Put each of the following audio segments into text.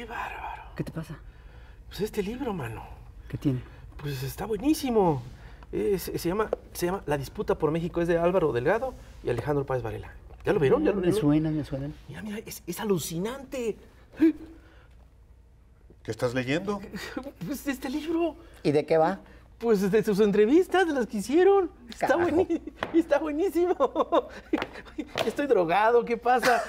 Qué bárbaro. ¿Qué te pasa? Pues este libro, mano. ¿Qué tiene? Pues está buenísimo. se, llama, se llama La disputa por México. Es de Álvaro Delgado y Alejandro Páez Varela. ¿Ya lo vieron? ¿Ya lo me suena, me suena. Mira, mira, es alucinante. ¿Qué estás leyendo? Pues este libro. ¿Y de qué va? Pues de sus entrevistas, de las que hicieron. Está, buenísimo, está buenísimo. Estoy drogado, ¿qué pasa?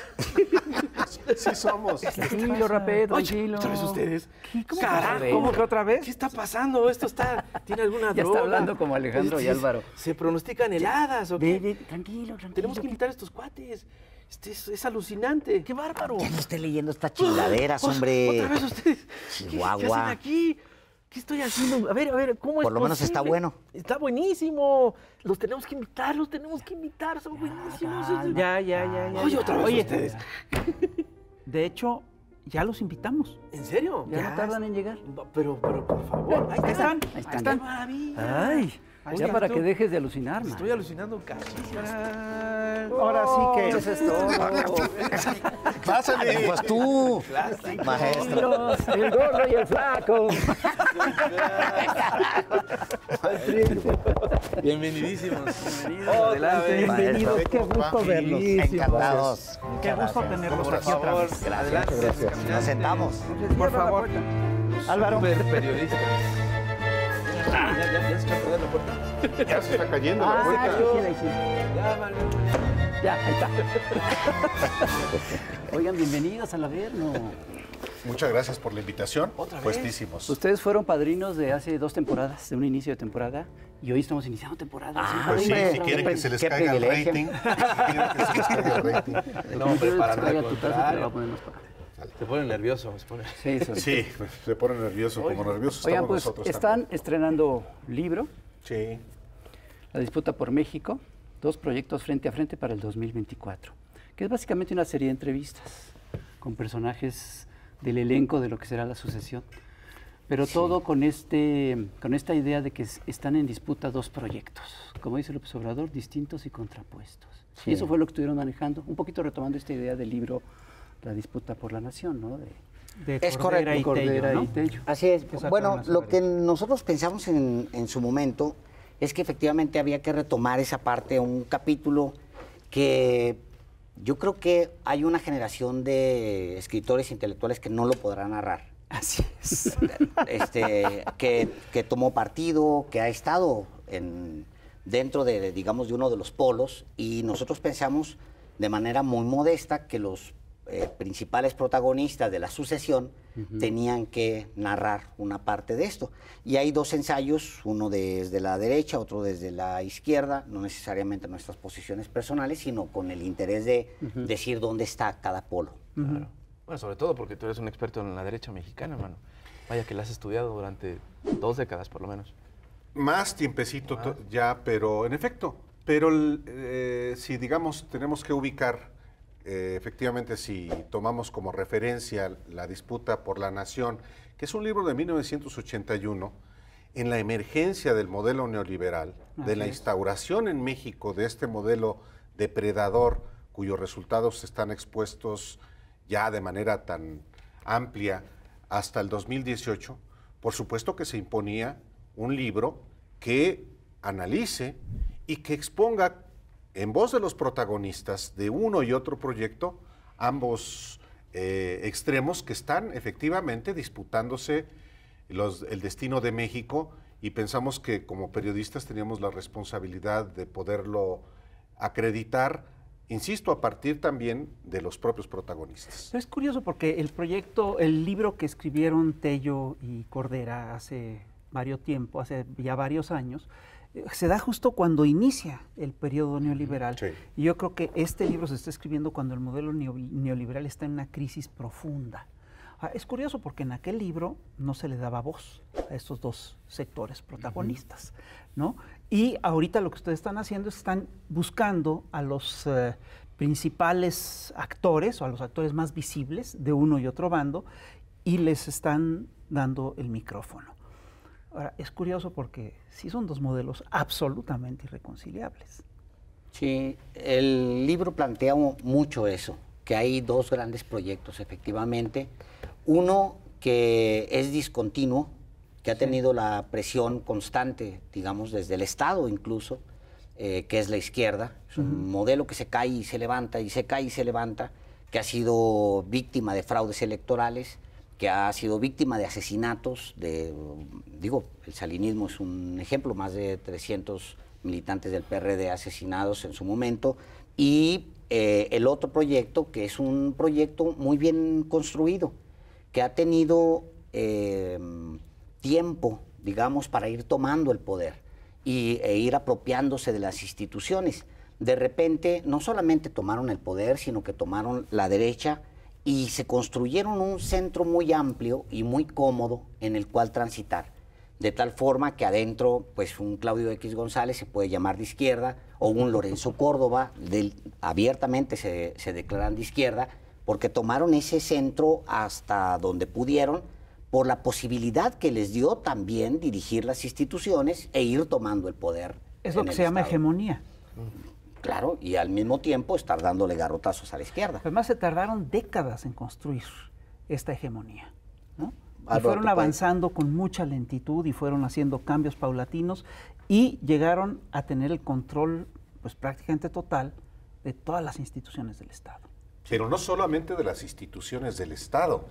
sí somos. Tranquilo, rapé, tranquilo. ¿Otra ustedes? cómo, Carajo, que otra vez? ¿Qué está pasando? ¿Esto está, tiene alguna droga? Ya está hablando como Alejandro y Álvaro. ¿Se pronostican heladas o tranquilo, tranquilo. Tenemos que invitar a estos cuates. Este es, alucinante. ¡Qué bárbaro! Ya no esté leyendo estas chingaderas, hombre. Otra vez ustedes. ¿Qué, hacen aquí? ¿Qué estoy haciendo? A ver, a ver, ¿cómo es es Por lo menos está bueno. Está buenísimo. Los tenemos que invitar, los tenemos que invitar. Son buenísimos. Ya, ya, ya. ya, Oye, otra vez Oye, ustedes. De hecho, ya los invitamos. ¿En serio? Ya, no tardan en llegar. Pero, pero, por favor. Ahí, están. Ahí están. Ahí están. Ay ya para que dejes de alucinar, Estoy alucinando casi. Ahora sí que. Oh. es esto? Pásale. Pues tú, maestro. El gordo y el flaco. Bienvenidísimos. Bienvenidos. adelante. Bienvenidos. Qué gusto verlos. Encantados. Qué gusto tenerlos aquí otra vez. Gracias. Gracias. Nos sentamos. Por favor. Álvaro. periodista ya, ya, ya, se está cayendo la puerta. Ah, ya se está cayendo la puerta. Ya, ahí está. Oigan, bienvenidos al Averno. Muchas gracias por la invitación. Otra vez. Ustedes fueron padrinos de hace dos temporadas, de un inicio de temporada, y hoy estamos iniciando temporada. Ah, pues sí, si quieren que se les caiga el rating. Si quieren que se les caiga el rating. No, hombre, para nada. Se ponen nervioso. Se Sí, se ponen nervioso, como nervioso Oigan, pues, Están estrenando libro. Sí. La disputa por México, dos proyectos frente a frente para el 2024, que es básicamente una serie de entrevistas con personajes del elenco de lo que será la sucesión. Pero todo con, este, con esta idea de que están en disputa dos proyectos, como dice López Obrador, distintos y contrapuestos. Y eso fue lo que estuvieron manejando, un poquito retomando esta idea del libro la disputa por la nación, ¿no? De, de es correcto. Así es. bueno, lo que nosotros pensamos en, su momento es que efectivamente había que retomar esa parte, un capítulo que yo creo que hay una generación de escritores intelectuales que no lo podrá narrar. Así es. Este, que, que tomó partido, que ha estado en, dentro de, digamos, de uno de los polos y nosotros pensamos de manera muy modesta que los eh, principales protagonistas de la sucesión tenían que narrar una parte de esto. Y hay dos ensayos, uno desde la derecha, otro desde la izquierda, no necesariamente nuestras posiciones personales, sino con el interés de decir dónde está cada polo. Bueno, sobre todo porque tú eres un experto en la derecha mexicana, hermano. Vaya que la has estudiado durante dos décadas, por lo menos. Más tiempecito ya, pero en efecto. Pero eh, si digamos tenemos que ubicar eh, efectivamente, si tomamos como referencia la disputa por la nación, que es un libro de 1981, en la emergencia del modelo neoliberal, de la instauración en México de este modelo depredador, cuyos resultados están expuestos ya de manera tan amplia hasta el 2018, por supuesto que se imponía un libro que analice y que exponga en voz de los protagonistas de uno y otro proyecto, ambos eh, extremos que están efectivamente disputándose el destino de México y pensamos que como periodistas teníamos la responsabilidad de poderlo acreditar, insisto, a partir también de los propios protagonistas. es curioso porque el proyecto, el libro que escribieron Tello y Cordera hace varios tiempo, hace ya varios años, se da justo cuando inicia el periodo neoliberal. Y yo creo que este libro se está escribiendo cuando el modelo neoliberal está en una crisis profunda. Ah, es curioso porque en aquel libro no se le daba voz a estos dos sectores protagonistas, ¿no? Y ahorita lo que ustedes están haciendo es están buscando a los eh, principales actores o a los actores más visibles de uno y otro bando y les están dando el micrófono. Ahora, es curioso porque sí son dos modelos absolutamente irreconciliables. Sí, el libro plantea mucho eso, que hay dos grandes proyectos, efectivamente. Uno que es discontinuo, que ha tenido la presión constante, digamos, desde el Estado incluso, eh, que es la izquierda, un modelo que se cae y se levanta, y se cae y se levanta, que ha sido víctima de fraudes electorales, que ha sido víctima de asesinatos, de, digo, el salinismo es un ejemplo, más de 300 militantes del PRD asesinados en su momento, y eh, el otro proyecto, que es un proyecto muy bien construido, que ha tenido em, tiempo, digamos, para ir tomando el poder y, e ir apropiándose de las instituciones. De repente, no solamente tomaron el poder, sino que tomaron la derecha, y se construyeron un centro muy amplio y muy cómodo en el cual transitar. De tal forma que adentro, pues un Claudio X González se puede llamar de izquierda, o un Lorenzo Córdoba, abiertamente se, declaran de izquierda, porque tomaron ese centro hasta donde pudieron, por la posibilidad que les dio también dirigir las instituciones e ir tomando el poder. Es lo que se llama hegemonía. Mm. Claro, y al mismo tiempo estar dándole garrotazos a la izquierda. Además pues se tardaron décadas en construir esta hegemonía. Ah, y fueron avanzando con mucha lentitud y fueron haciendo cambios paulatinos y llegaron a tener el control pues prácticamente total de todas las instituciones del Estado. Pero no solamente de las instituciones del Estado,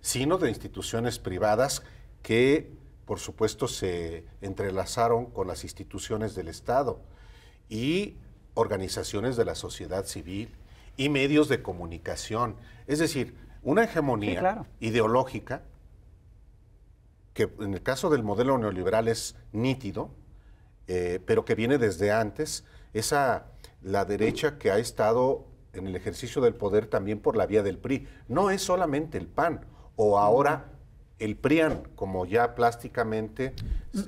sino de instituciones privadas que, por supuesto, se entrelazaron con las instituciones del Estado. Y organizaciones de la sociedad civil y medios de comunicación. Es decir, una hegemonía ideológica, que en el caso del modelo neoliberal es nítido, eh, pero que viene desde antes, esa la derecha que ha estado en el ejercicio del poder también por la vía del PRI. No es solamente el PAN, o ahora el PRIAN, como ya plásticamente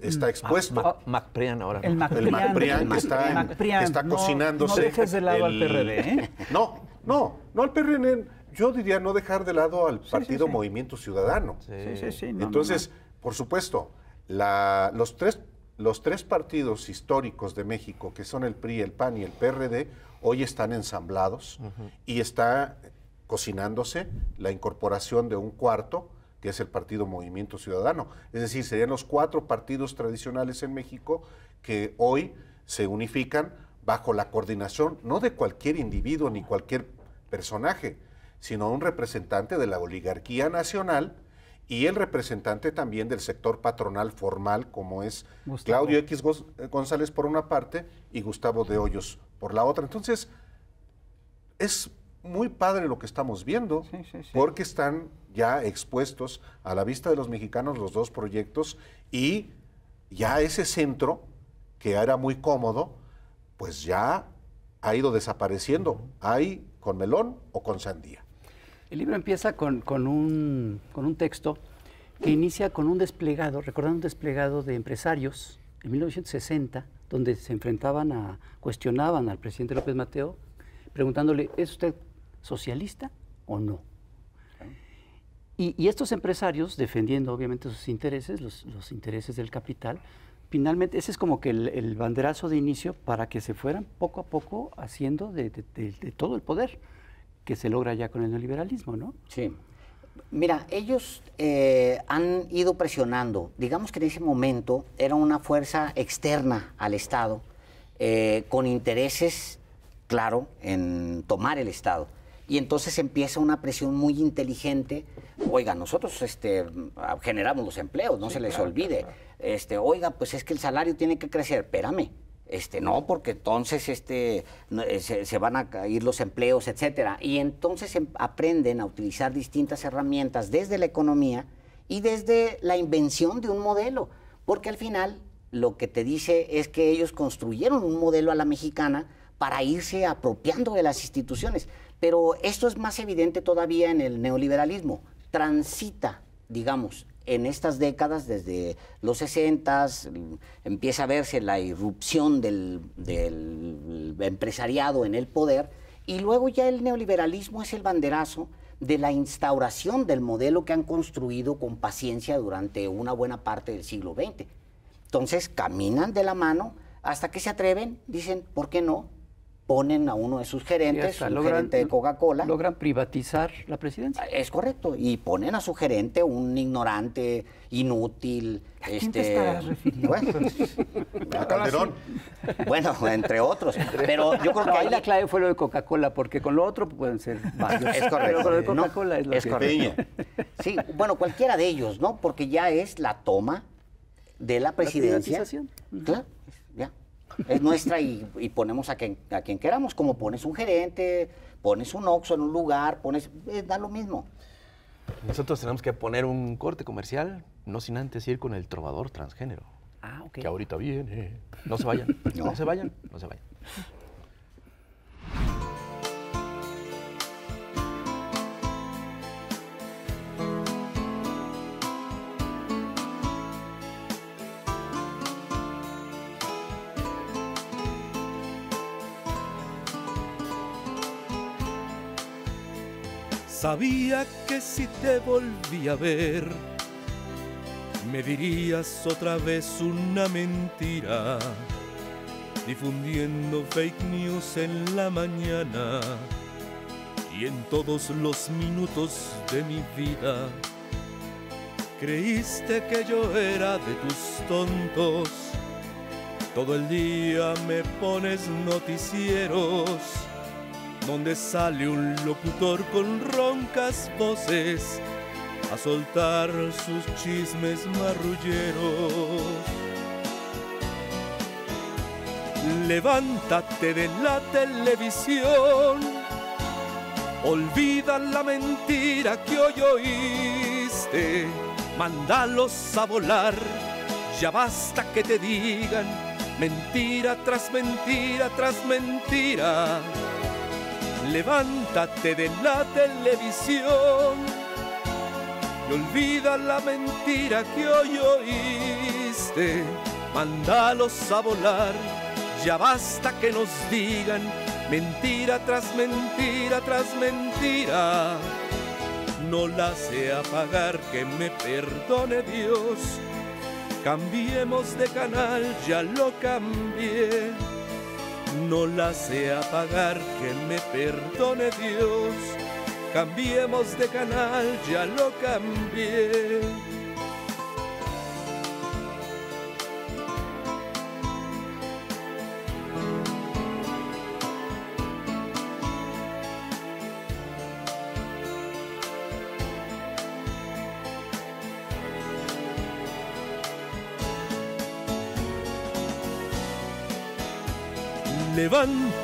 está expuesto. El ah, MacPrian ahora. El MacPrian. El que está, cocinándose. No dejes de lado al PRD, ¿eh? No, no, no al PRD. Yo diría no dejar de lado al Partido Movimiento Ciudadano. Sí, sí, sí. Entonces, por supuesto, la, los, tres, los tres partidos históricos de México, que son el PRI, el PAN y el PRD, hoy están ensamblados y está cocinándose la incorporación de un cuarto que es el partido Movimiento Ciudadano. Es decir, serían los cuatro partidos tradicionales en México que hoy se unifican bajo la coordinación no de cualquier individuo ni cualquier personaje, sino un representante de la oligarquía nacional y el representante también del sector patronal formal, como es Claudio X González por una parte y Gustavo de Hoyos por la otra. Entonces, es muy padre lo que estamos viendo, porque están ya expuestos a la vista de los mexicanos los dos proyectos y ya ese centro, que era muy cómodo, pues ya ha ido desapareciendo. ahí con melón o con sandía. El libro empieza con, con, un, con un texto que inicia con un desplegado, recordando un desplegado de empresarios en 1960, donde se enfrentaban a, cuestionaban al presidente López Mateo, preguntándole, ¿es usted socialista o no. Y, estos empresarios, defendiendo obviamente sus intereses, los, intereses del capital, finalmente ese es como que el, banderazo de inicio para que se fueran poco a poco haciendo de, todo el poder que se logra ya con el neoliberalismo, ¿no? Sí. Mira, ellos eh, han ido presionando. Digamos que en ese momento era una fuerza externa al Estado, eh, con intereses, claro, en tomar el Estado y entonces empieza una presión muy inteligente. Oiga, nosotros este, generamos los empleos, no se les olvide. Este, oiga, pues es que el salario tiene que crecer, espérame. Este, no, porque entonces este, eh, se, van a caer los empleos, etcétera. Y entonces em, aprenden a utilizar distintas herramientas desde la economía y desde la invención de un modelo. Porque al final lo que te dice es que ellos construyeron un modelo a la mexicana para irse apropiando de las instituciones. Pero esto es más evidente todavía en el neoliberalismo. Transita, digamos, en estas décadas, desde los 60, empieza a verse la irrupción del, del, empresariado en el poder, y luego ya el neoliberalismo es el banderazo de la instauración del modelo que han construido con paciencia durante una buena parte del siglo XX. Entonces caminan de la mano hasta que se atreven, dicen, ¿por qué no? ponen a uno de sus gerentes, un gerente de Coca-Cola. Logran privatizar la presidencia. Ah, es correcto. Y ponen a su gerente un ignorante, inútil. ¿A quién este, te refiriendo? Bueno, a Calderón. Bueno, entre otros. Pero yo creo que ahí la clave fue lo de Coca-Cola, porque con lo otro pueden ser varios. Es correcto. Pero lo de Coca-Cola es lo es Sí, bueno, cualquiera de ellos, ¿no? Porque ya es la toma de la presidencia. La privatización. Claro es nuestra y, ponemos a quien, a quien queramos, como pones un gerente, pones un oxo en un lugar, pones, eh, da lo mismo. Nosotros tenemos que poner un corte comercial, no sin antes ir con el trovador transgénero. Ah, ok. Que ahorita viene. No se vayan. no se vayan, no se vayan. Sabía que si te volvía a ver, me dirías otra vez una mentira, difundiendo fake news en la mañana y en todos los minutos de mi vida. Creíste que yo era de tus tontos, todo el día me pones noticieros donde sale un locutor con roncas voces a soltar sus chismes marrulleros. Levántate de la televisión, olvida la mentira que hoy oíste, mándalos a volar, ya basta que te digan mentira tras mentira tras mentira levántate de la televisión y olvida la mentira que hoy oíste. Mándalos a volar, ya basta que nos digan mentira tras mentira tras mentira. No la sé apagar, que me perdone Dios. Cambiemos de canal, ya lo cambié no la sé apagar, que me perdone Dios. Cambiemos de canal, ya lo cambié.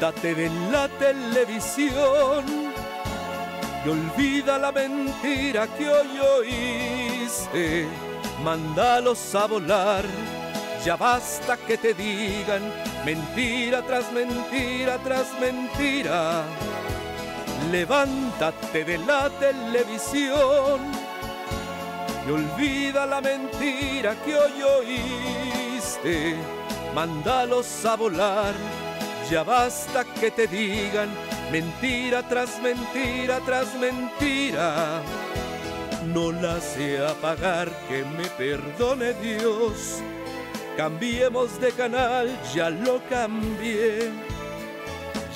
Levántate de la televisión y olvida la mentira que hoy oíste. Mándalos a volar, ya basta que te digan mentira tras mentira tras mentira. Levántate de la televisión y olvida la mentira que hoy oíste. Mándalos a volar ya basta que te digan mentira tras mentira tras mentira. No la sé apagar, que me perdone Dios. Cambiemos de canal, ya lo cambié.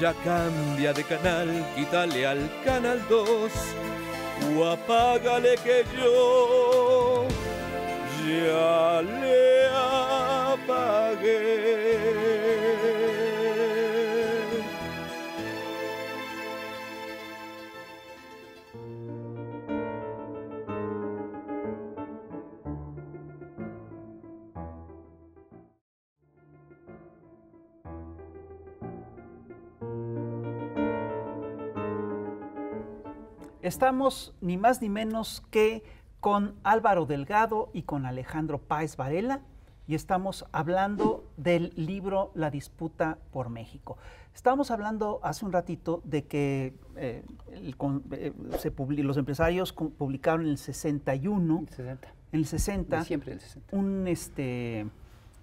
Ya cambia de canal, quítale al canal 2 o apágale que yo ya le apagué. Estamos ni más ni menos que con Álvaro Delgado y con Alejandro Páez Varela y estamos hablando del libro La disputa por México. Estábamos hablando hace un ratito de que eh, eh, los empresarios publicaron en el 61, en el 60, Siempre el 60, un este,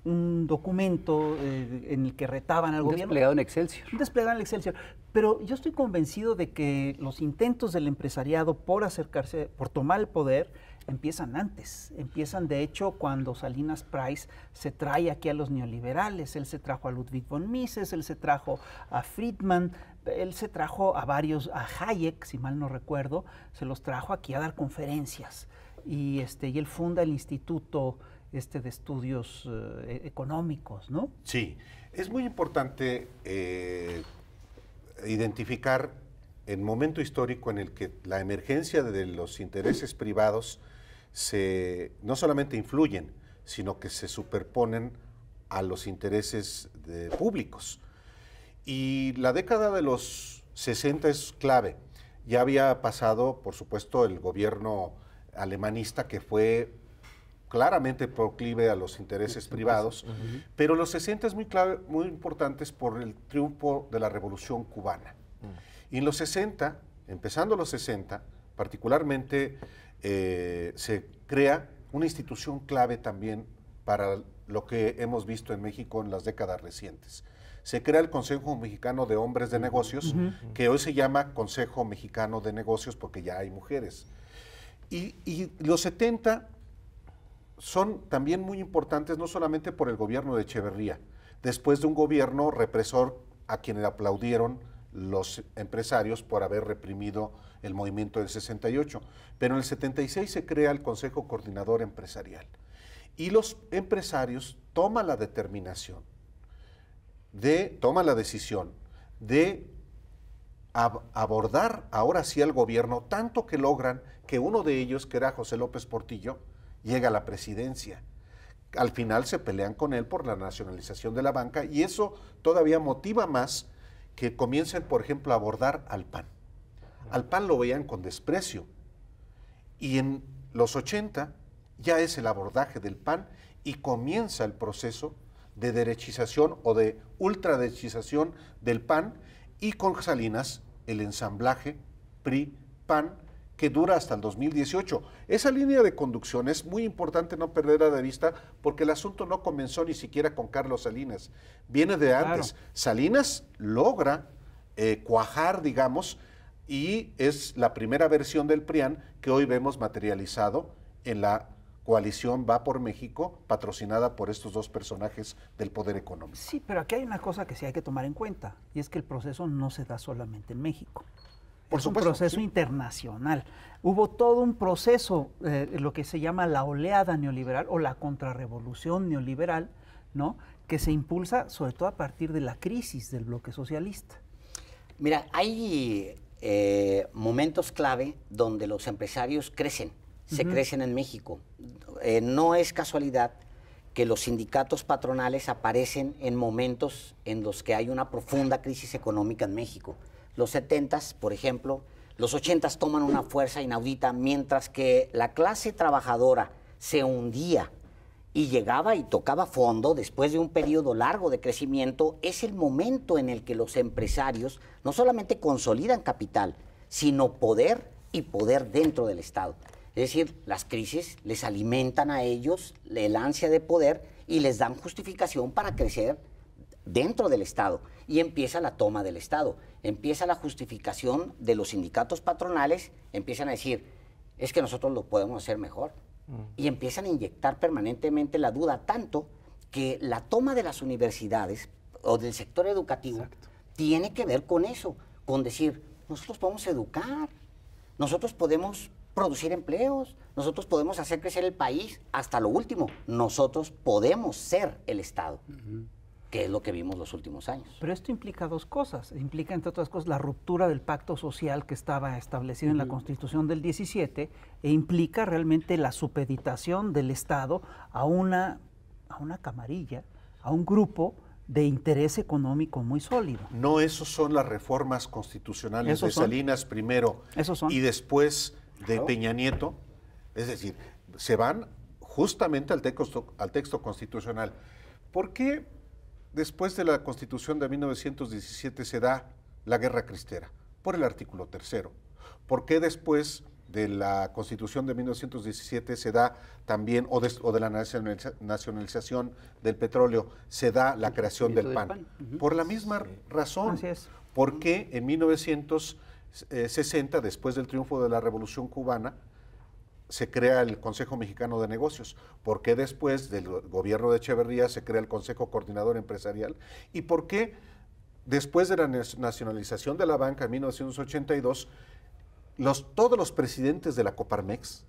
un documento eh, en el que retaban al un Desplegado en Excelsior. Un desplegado en Excelsior. Pero yo estoy convencido de que los intentos del empresariado por acercarse, por tomar el poder, empiezan antes. Empiezan, de hecho, cuando Salinas Price se trae aquí a los neoliberales. Él se trajo a Ludwig von Mises, él se trajo a Friedman, él se trajo a varios, a Hayek, si mal no recuerdo, se los trajo aquí a dar conferencias. Y, este, y él funda el Instituto este de estudios eh, e-, económicos, ¿no? Sí, es muy importante eh, identificar el momento histórico en el que la emergencia de los intereses privados no solamente influyen, sino que se superponen a los intereses públicos. Y la década de los 60 es clave. Ya había pasado, por supuesto, el gobierno alemanista que fue claramente proclive a los intereses privados, pero los 60 es muy, clave, muy importantes por el triunfo de la Revolución Cubana. Mm. Y en los 60, empezando los 60, particularmente eh, se crea una institución clave también para lo que hemos visto en México en las décadas recientes. Se crea el Consejo Mexicano de Hombres de Negocios, que hoy se llama Consejo Mexicano de Negocios porque ya hay mujeres. Y, y los 70 son también muy importantes, no solamente por el gobierno de Echeverría, después de un gobierno represor a quien le aplaudieron los empresarios por haber reprimido el movimiento del 68. Pero en el 76 se crea el Consejo Coordinador Empresarial y los empresarios toman la determinación de, toman la decisión de abordar ahora sí al gobierno, tanto que logran que uno de ellos, que era José López Portillo, llega a la presidencia. Al final se pelean con él por la nacionalización de la banca y eso todavía motiva más que comiencen, por ejemplo, a abordar al PAN. Al PAN lo veían con desprecio. Y en los 80 ya es el abordaje del PAN y comienza el proceso de derechización o de ultraderechización del PAN y con Salinas el ensamblaje PRI-PAN que dura hasta el 2018. Esa línea de conducción es muy importante no perderla de vista porque el asunto no comenzó ni siquiera con Carlos Salinas, viene de antes. Salinas logra eh, cuajar, digamos, y es la primera versión del PRIAN que hoy vemos materializado en la coalición Va por México, patrocinada por estos dos personajes del poder económico. Sí, pero aquí hay una cosa que sí hay que tomar en cuenta, y es que el proceso no se da solamente en México. Por un proceso internacional. Hubo todo un proceso, eh, lo que se llama la oleada neoliberal o la contrarrevolución neoliberal, ¿no? que se impulsa sobre todo a partir de la crisis del bloque socialista. Mira, hay eh, momentos clave donde los empresarios crecen, se crecen en México. Eh, no es casualidad que los sindicatos patronales aparecen en momentos en los que hay una profunda crisis económica en México. Los 70 por ejemplo, los 80s toman una fuerza inaudita, mientras que la clase trabajadora se hundía y llegaba y tocaba fondo después de un periodo largo de crecimiento, es el momento en el que los empresarios no solamente consolidan capital, sino poder y poder dentro del Estado. Es decir, las crisis les alimentan a ellos el ansia de poder y les dan justificación para crecer dentro del Estado y empieza la toma del Estado, empieza la justificación de los sindicatos patronales, empiezan a decir, es que nosotros lo podemos hacer mejor. Mm. Y empiezan a inyectar permanentemente la duda, tanto que la toma de las universidades o del sector educativo tiene que ver con eso, con decir, nosotros podemos educar, nosotros podemos producir empleos, nosotros podemos hacer crecer el país hasta lo último, nosotros podemos ser el Estado que es lo que vimos los últimos años. Pero esto implica dos cosas. Implica, entre otras cosas, la ruptura del pacto social que estaba establecido en la Constitución del 17 e implica realmente la supeditación del Estado a una, a una camarilla, a un grupo de interés económico muy sólido. No, esas son las reformas constitucionales de Salinas primero y después de Peña Nieto. Es decir, se van justamente al texto, al texto constitucional. ¿Por qué? Después de la Constitución de 1917 se da la Guerra Cristera, por el artículo tercero. ¿Por qué después de la Constitución de 1917 se da también, o de, la nacionalización del petróleo, se da la creación del PAN? Por la misma razón. Porque en 1960, después del triunfo de la Revolución Cubana, se crea el Consejo Mexicano de Negocios, por qué después del gobierno de Echeverría se crea el Consejo Coordinador Empresarial y por qué después de la nacionalización de la banca en 1982, los, todos los presidentes de la Coparmex,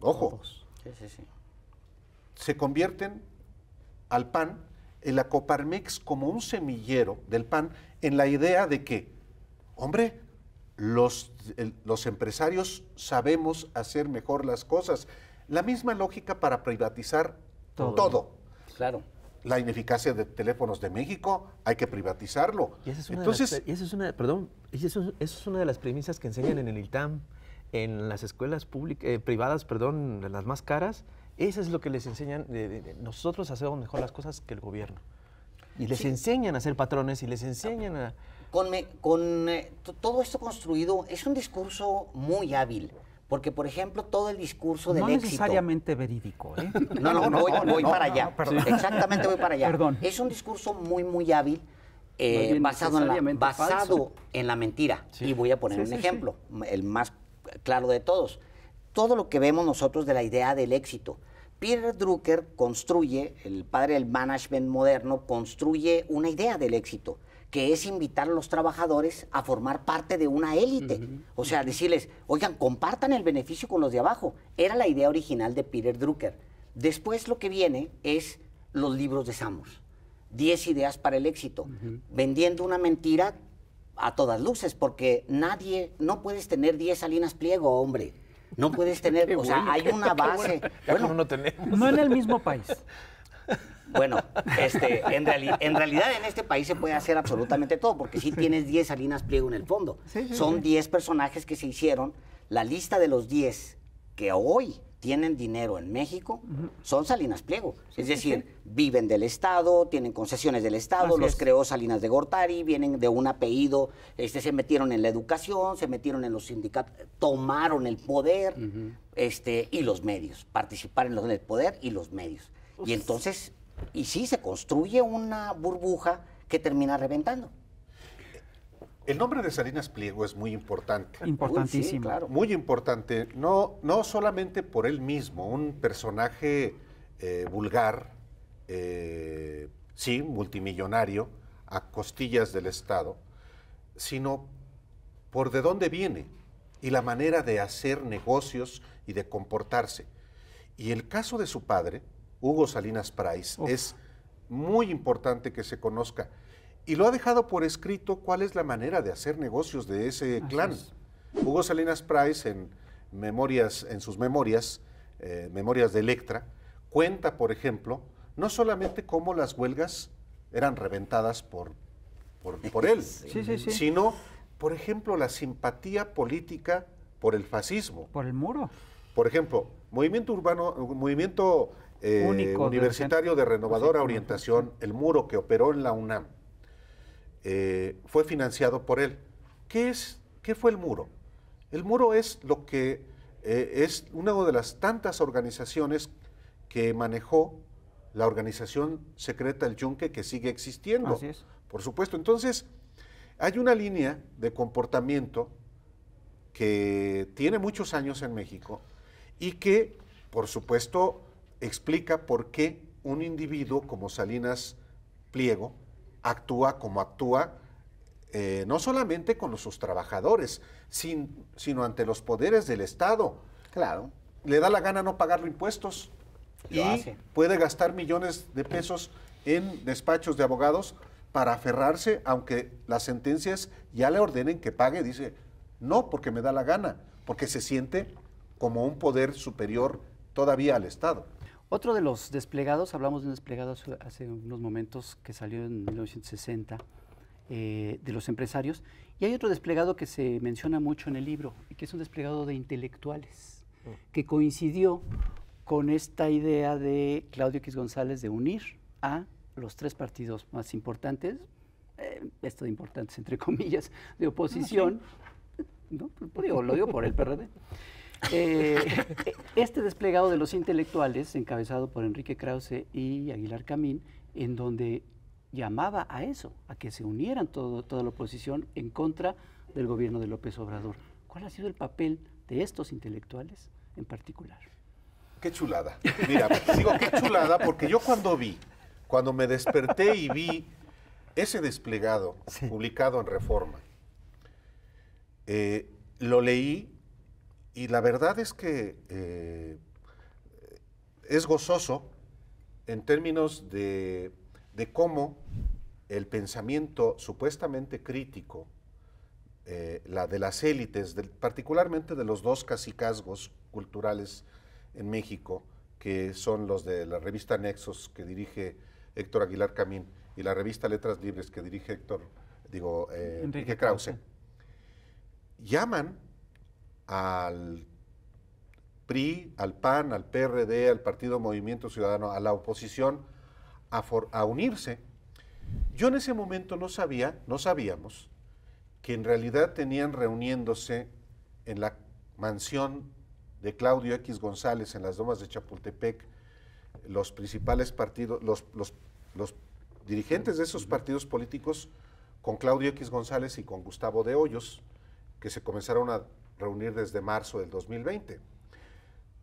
ojo, se convierten al PAN en la Coparmex como un semillero del PAN en la idea de que, hombre, los, los empresarios sabemos hacer mejor las cosas. La misma lógica para privatizar todo. Claro. La ineficacia de teléfonos de México, hay que privatizarlo. Y es una Entonces, de las, es una, perdón, es una de las premisas que enseñan en el ITAM, en las escuelas públicas, eh, privadas, perdón, las más caras. Eso es lo que les enseñan. nosotros hacemos mejor las cosas que el gobierno. Y les enseñan a ser patrones y les enseñan a con, eh, todo esto construido es un discurso muy hábil. Porque, por ejemplo, todo el discurso del éxito... No necesariamente verídico, ¿eh? No, no, voy, para allá. Exactamente, voy para allá. Es un discurso muy, muy hábil, eh, basado, en la, basado en la, mentira. Y voy a poner un ejemplo, el más claro de todos. Todo lo que vemos nosotros de la idea del éxito. Peter Drucker construye, el padre del management moderno, construye una idea del éxito que es invitar a los trabajadores a formar parte de una élite. O sea, decirles, oigan, compartan el beneficio con los de abajo. Era la idea original de Peter Drucker. Después lo que viene es los libros de Samos. Diez ideas para el éxito. Vendiendo una mentira a todas luces, porque nadie, no puedes tener diez Salinas Pliego, hombre. No puedes tener, o sea, hay una base. bueno no, tenemos. no en el mismo país. Bueno, este, en, realidad en este país se puede hacer absolutamente todo, porque sí tienes 10 Salinas Pliego en el fondo. Son 10 personajes que se hicieron. La lista de los 10 que hoy tienen dinero en México son Salinas Pliego. es decir, viven del Estado, tienen concesiones del Estado, los creó Salinas de Gortari, vienen de un apellido, este, se metieron en la educación, se metieron en los sindicatos, tomaron el poder este, y los medios, participaron en, el poder y los medios. Y pues entonces y si se construye una burbuja que termina reventando. El nombre de Salinas Pliego es muy importante. Importantísimo. Muy importante, no, no solamente por él mismo, un personaje eh, vulgar, eh, sí, multimillonario, a costillas del Estado, sino por de dónde viene y la manera de hacer negocios y de comportarse. Y el caso de su padre, Hugo Salinas Price. Es muy importante que se conozca. Y lo ha dejado por escrito cuál es la manera de hacer negocios de ese clan. Hugo Salinas Price en, memorias, en sus memorias, eh, Memorias de Electra, cuenta, por ejemplo, no solamente cómo las huelgas eran reventadas por, por, él, sino, por ejemplo, la simpatía política por el fascismo. Por el muro. Por ejemplo, movimiento urbano, movimiento eh, universitario de, renovadora orientación, el muro que operó en la UNAM, eh, fue financiado por él. ¿Qué, es, fue el muro? El muro es lo que eh, es una de las tantas organizaciones que manejó la organización secreta El Yunque que sigue existiendo. Por supuesto. Entonces, hay una línea de comportamiento que tiene muchos años en México y que, por supuesto, explica por qué un individuo como Salinas Pliego actúa como actúa, eh, no solamente con sus trabajadores, sino ante los poderes del Estado. Claro. Le da la gana no pagar impuestos y puede gastar millones de pesos en despachos de abogados para aferrarse, aunque las sentencias ya le ordenen que pague, dice, no, porque me da la gana, porque se siente como un poder superior todavía al Estado. Otro de los desplegados, hablamos de un desplegado hace unos momentos que salió en 1960 eh, de los empresarios, y hay otro desplegado que se menciona mucho en el libro, y que es un desplegado de intelectuales, mm. que coincidió con esta idea de Claudio X González de unir a los tres partidos más importantes, eh, esto de importantes entre comillas, de ah, oposición, lo digo por el PRD. Eh, este desplegado de los intelectuales, encabezado por Enrique Krause y Aguilar Camín, en donde llamaba a eso, a que se unieran toda la oposición en contra del gobierno de López Obrador. ¿Cuál ha sido el papel de estos intelectuales en particular? Qué chulada. Mira, digo qué chulada porque yo cuando vi, cuando me desperté y vi ese desplegado publicado en Reforma, eh, lo leí y la verdad es que eh, es gozoso en términos de, cómo el pensamiento supuestamente crítico, eh, la de las élites, particularmente de los dos casicazgos culturales en México, que son los de la revista Nexos que dirige Héctor Aguilar Camín y la revista Letras Libres que dirige Héctor, digo, eh, Enrique Krause, llaman al PRI, al PAN, al PRD, al Partido Movimiento Ciudadano, a la oposición, a, unirse. Yo en ese momento no sabía, no sabíamos, que en realidad tenían reuniéndose en la mansión de Claudio X González en las domas de Chapultepec los principales partidos, los dirigentes de esos partidos políticos con Claudio X González y con Gustavo de Hoyos, que se comenzaron a reunir desde marzo del 2020.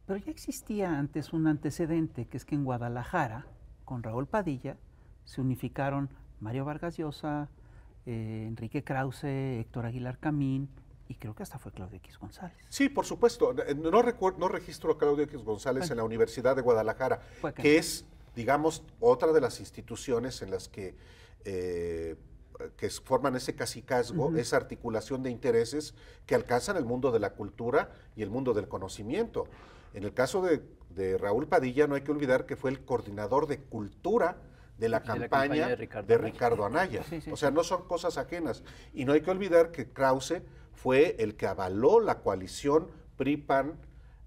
Pero ya existía antes un antecedente, que es que en Guadalajara, con Raúl Padilla, se unificaron Mario Vargas Llosa, eh, Enrique Krause, Héctor Aguilar Camín, y creo que hasta fue Claudio X González. Sí, por supuesto. Eh, no, recuerdo no registro a Claudio X González en la Universidad de Guadalajara, que es, digamos, otra de las instituciones en las que eh, que forman ese casicazgo, esa articulación de intereses que alcanzan el mundo de la cultura y el mundo del conocimiento. En el caso de, Raúl Padilla, no hay que olvidar que fue el coordinador de cultura de la, campaña, de Ricardo, Anaya. O sea, no son cosas ajenas. Y no hay que olvidar que Krause fue el que avaló la coalición PRI-PAN,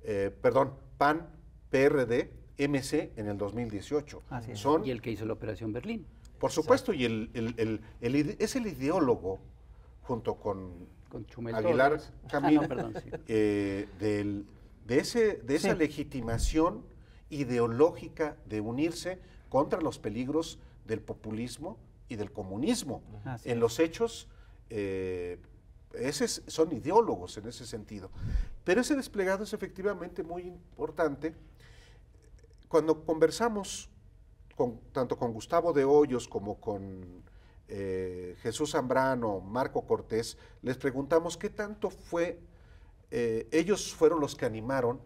eh, perdón, PAN-PRD-MC en el 2018. Son, y el que hizo la Operación Berlín. Por supuesto, y es el ideólogo, junto con, Aguilar ah, Camino, eh, de, ese, de esa legitimación ideológica de unirse contra los peligros del populismo y del comunismo. En los hechos, eh, son ideólogos en ese sentido. Pero ese desplegado es efectivamente muy importante. Cuando conversamos tanto con Gustavo de Hoyos como con eh, Jesús Zambrano, Marco Cortés, les preguntamos qué tanto fue, eh, ellos fueron los que animaron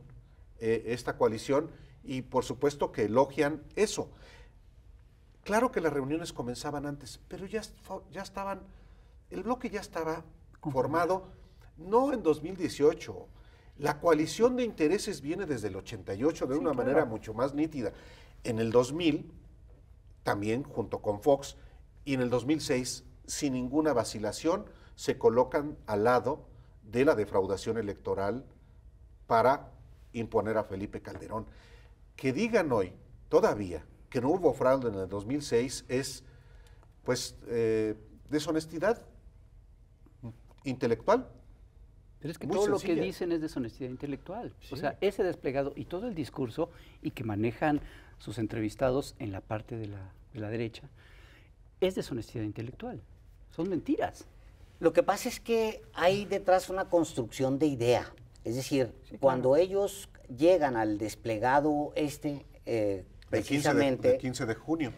eh, esta coalición y por supuesto que elogian eso. Claro que las reuniones comenzaban antes, pero ya, ya estaban, el bloque ya estaba formado, no en 2018. La coalición de intereses viene desde el 88 de una manera mucho más nítida. En el 2000, también junto con Fox, y en el 2006, sin ninguna vacilación, se colocan al lado de la defraudación electoral para imponer a Felipe Calderón. Que digan hoy, todavía, que no hubo fraude en el 2006 es, pues, eh, deshonestidad intelectual. Pero es que todo lo que dicen es deshonestidad intelectual. O sea, ese desplegado y todo el discurso y que manejan sus entrevistados en la parte de la, de la derecha, es deshonestidad intelectual. Son mentiras. Lo que pasa es que hay detrás una construcción de idea. Es decir, cuando ellos llegan al desplegado este, eh, precisamente... El 15 de, junio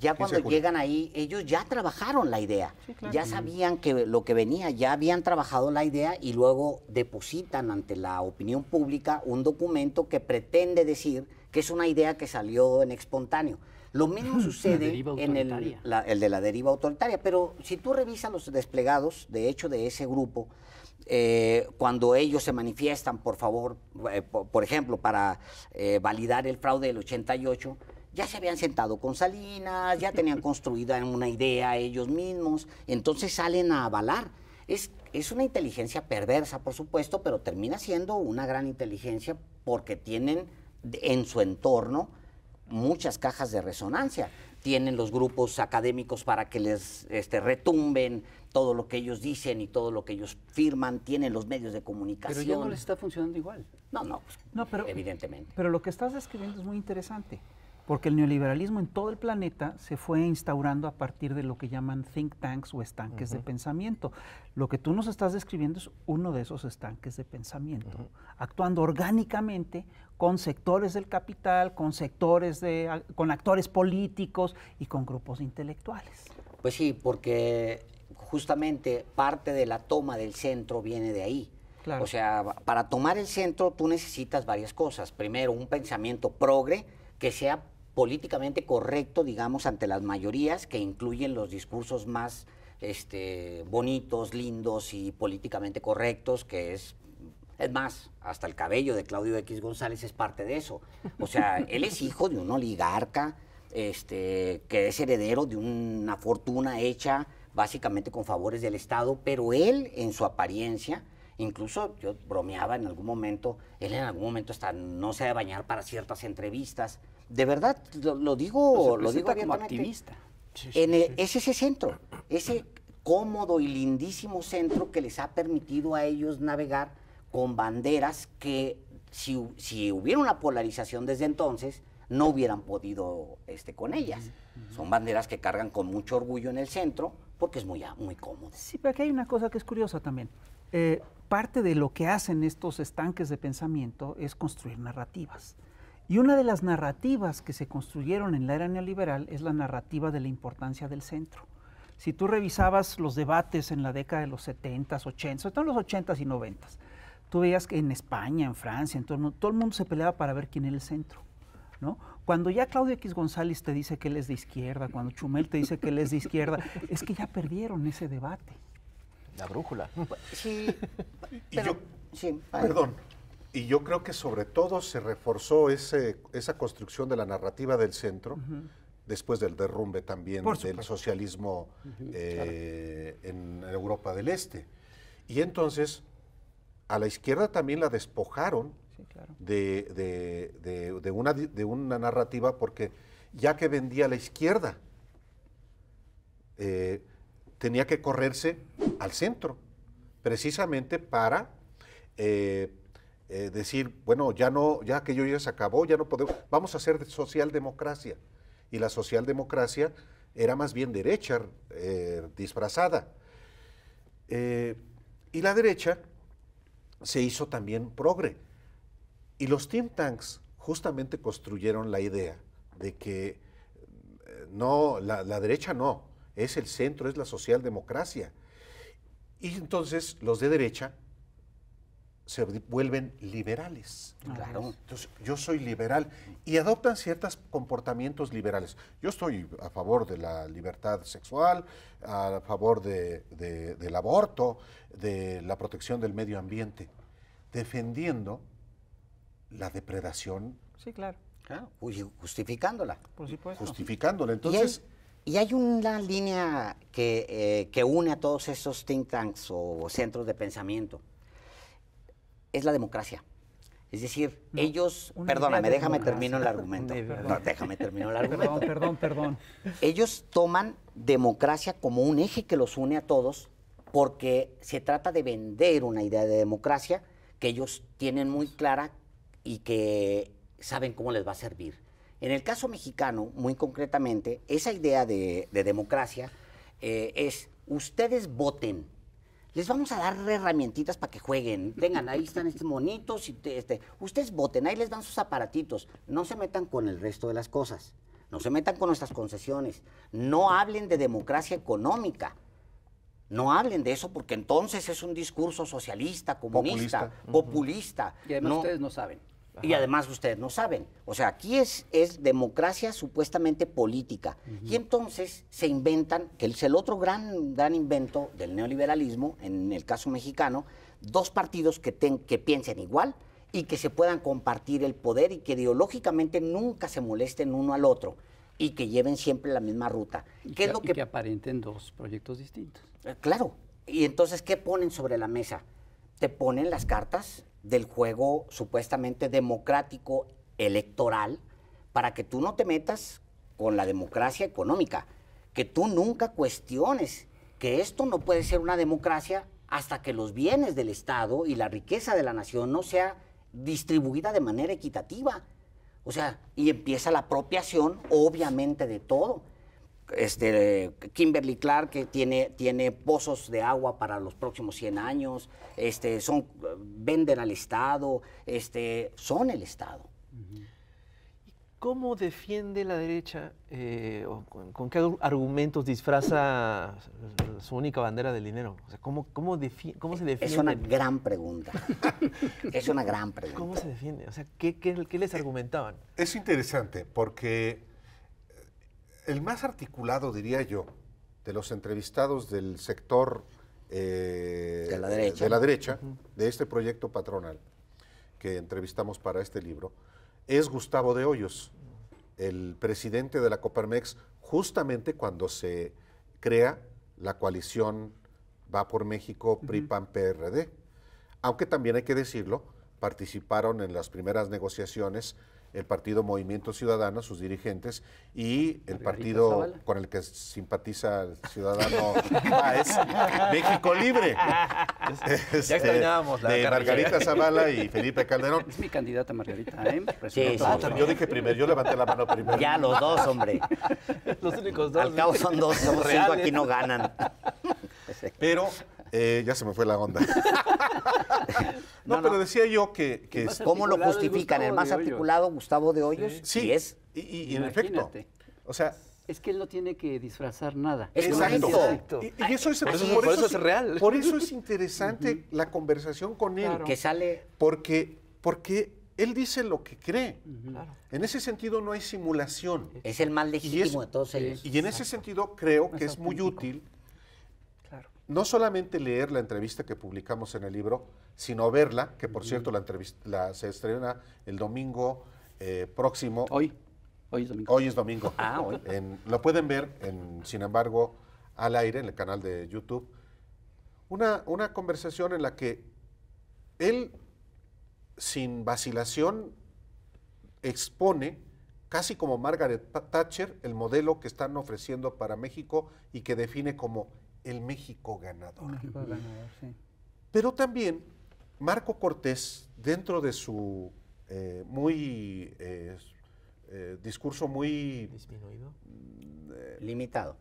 ya cuando llegan ahí, ellos ya trabajaron la idea, ya sabían que lo que venía, ya habían trabajado la idea y luego depositan ante la opinión pública un documento que pretende decir que es una idea que salió en espontáneo. Lo mismo sucede en el, el, de la deriva autoritaria, pero si tú revisas los desplegados, de hecho, de ese grupo, eh, cuando ellos se manifiestan, por favor, eh, por, ejemplo, para eh, validar el fraude del 88, ya se habían sentado con Salinas, ya tenían construida una idea ellos mismos, entonces salen a avalar. Es, es una inteligencia perversa, por supuesto, pero termina siendo una gran inteligencia porque tienen en su entorno muchas cajas de resonancia. Tienen los grupos académicos para que les este, retumben todo lo que ellos dicen y todo lo que ellos firman, tienen los medios de comunicación. Pero ya no les está funcionando igual. No, pues, no, pero, evidentemente. Pero lo que estás describiendo es muy interesante. Porque el neoliberalismo en todo el planeta se fue instaurando a partir de lo que llaman think tanks o estanques de pensamiento. Lo que tú nos estás describiendo es uno de esos estanques de pensamiento, actuando orgánicamente con sectores del capital, con sectores de, ah, con actores políticos y con grupos intelectuales. Pues sí, porque justamente parte de la toma del centro viene de ahí. O sea, para tomar el centro tú necesitas varias cosas. Primero, un pensamiento progre que sea políticamente correcto, digamos, ante las mayorías, que incluyen los discursos más este, bonitos, lindos y políticamente correctos, que es... Es más, hasta el cabello de Claudio X González es parte de eso. O sea, él es hijo de un oligarca, este, que es heredero de una fortuna hecha básicamente con favores del Estado, pero él en su apariencia, incluso yo bromeaba en algún momento, él en algún momento hasta no se ha bañar para ciertas entrevistas, de verdad, lo, digo, lo digo como pues activista. E, es ese centro, ese cómodo y lindísimo centro que les ha permitido a ellos navegar con banderas que si, hubiera una polarización desde entonces, no hubieran podido este, con ellas. Son banderas que cargan con mucho orgullo en el centro porque es muy, ah, muy cómodo. Sí, pero aquí hay una cosa que es curiosa también. Eh, parte de lo que hacen estos estanques de pensamiento es construir narrativas. Y una de las narrativas que se construyeron en la era neoliberal es la narrativa de la importancia del centro. Si tú revisabas los debates en la década de los 70s, 80s, los 80 y 90 tú veías que en España, en Francia, en todo el mundo, todo el mundo se peleaba para ver quién era el centro. ¿no? Cuando ya Claudio X González te dice que él es de izquierda, cuando Chumel te dice que él es de izquierda, es que ya perdieron ese debate. La brújula. sí, perdón, y yo creo que sobre todo se reforzó ese, esa construcción de la narrativa del centro. después del derrumbe también del socialismo eh, en Europa del Este. Y entonces a la izquierda también la despojaron de, una, de una narrativa porque ya que vendía la izquierda, eh, tenía que correrse al centro, precisamente para... Eh, eh, decir, bueno, ya no, ya aquello ya se acabó, ya no podemos, vamos a hacer socialdemocracia. Y la socialdemocracia era más bien derecha eh, disfrazada. Eh, y la derecha se hizo también progre. Y los think tanks justamente construyeron la idea de que no, la, la derecha no, es el centro, es la socialdemocracia. Y entonces los de derecha se vuelven liberales. Claro. Entonces, yo soy liberal y adoptan ciertos comportamientos liberales. Yo estoy a favor de la libertad sexual, a favor de, del aborto, de la protección del medio ambiente, defendiendo la depredación. Sí, claro. claro. Pues, justificándola. Por supuesto. Justificándola. Entonces. Y hay una línea que, eh, que une a todos esos think tanks o centros de pensamiento es la democracia. Es decir, ellos, perdóname, déjame termino el argumento. No, déjame terminar el argumento. Perdón, perdón, perdón. Ellos toman democracia como un eje que los une a todos porque se trata de vender una idea de democracia que ellos tienen muy clara y que saben cómo les va a servir. En el caso mexicano, muy concretamente, esa idea de, democracia eh, es ustedes voten, les vamos a dar herramientitas para que jueguen. Tengan, ahí están estos monitos. Y este, ustedes voten, ahí les dan sus aparatitos. No se metan con el resto de las cosas. No se metan con nuestras concesiones. No hablen de democracia económica. No hablen de eso porque entonces es un discurso socialista, comunista, populista. Y además ustedes no saben. Y además ustedes no saben. O sea, aquí es, es democracia supuestamente política. Y entonces se inventan, que es el otro gran, gran invento del neoliberalismo, en el caso mexicano, dos partidos que, que piensen igual y que se puedan compartir el poder y que ideológicamente nunca se molesten uno al otro y que lleven siempre la misma ruta. que, lo que... aparenten dos proyectos distintos. Eh, claro. Y entonces, ¿qué ponen sobre la mesa? Te ponen las cartas del juego supuestamente democrático electoral para que tú no te metas con la democracia económica, que tú nunca cuestiones que esto no puede ser una democracia hasta que los bienes del Estado y la riqueza de la nación no sea distribuida de manera equitativa. O sea, y empieza la apropiación, obviamente, de todo este, Kimberly Clark, que tiene, tiene pozos de agua para los próximos 100 años, este, son, venden al Estado, este, son el Estado. ¿Cómo defiende la derecha, eh, con, qué argumentos disfraza su única bandera del dinero? ¿cómo, se defiende? Es una gran pregunta. es una gran pregunta. ¿Cómo se defiende? O sea, qué, qué les argumentaban? Es interesante porque el más articulado, diría yo, de los entrevistados del sector eh, de la derecha, de, este proyecto patronal que entrevistamos para este libro, es Gustavo de Hoyos, el presidente de la Coparmex, justamente cuando se crea la coalición Va por México, PRI, PRD. Aunque también hay que decirlo, participaron en las primeras negociaciones el partido Movimiento Ciudadano, sus dirigentes, y el partido con el que simpatiza el ciudadano ah, es México Libre. ya este, extrañábamos la de Margarita Zavala y Felipe Calderón. Es mi candidata Margarita, ¿eh? Sí, ah, yo dije primero, yo levanté la mano primero. Ya los dos, hombre. los únicos dos. Al cabo son dos, son aquí no ganan. Pero eh, ya se me fue la onda. no, pero decía yo que... ¿Cómo lo justifican? El más articulado, Gustavo de Hoyos, sí, es... Y, en efecto, o sea... Es que él no tiene que disfrazar nada. Exacto. Y, eso es, por, eso, es real. Por eso es interesante la conversación con él. Que sale... Porque, porque él dice lo que cree. En ese sentido no hay simulación. Es el más legítimo de todos ellos. Y en ese sentido creo que es muy útil no solamente leer la entrevista que publicamos en el libro, sino verla, que por cierto la entrevista se estrena el domingo eh, próximo. Hoy. Hoy es domingo. Hoy es domingo. Ah, lo pueden ver, sin embargo, al aire en el canal de YouTube. Una, una conversación en la que él, sin vacilación, expone casi como Margaret Thatcher, el modelo que están ofreciendo para México y que define como el México ganador. México ganador sí. Pero también Marco Cortés, dentro de su eh, muy eh, eh, discurso muy disminuido, limitado,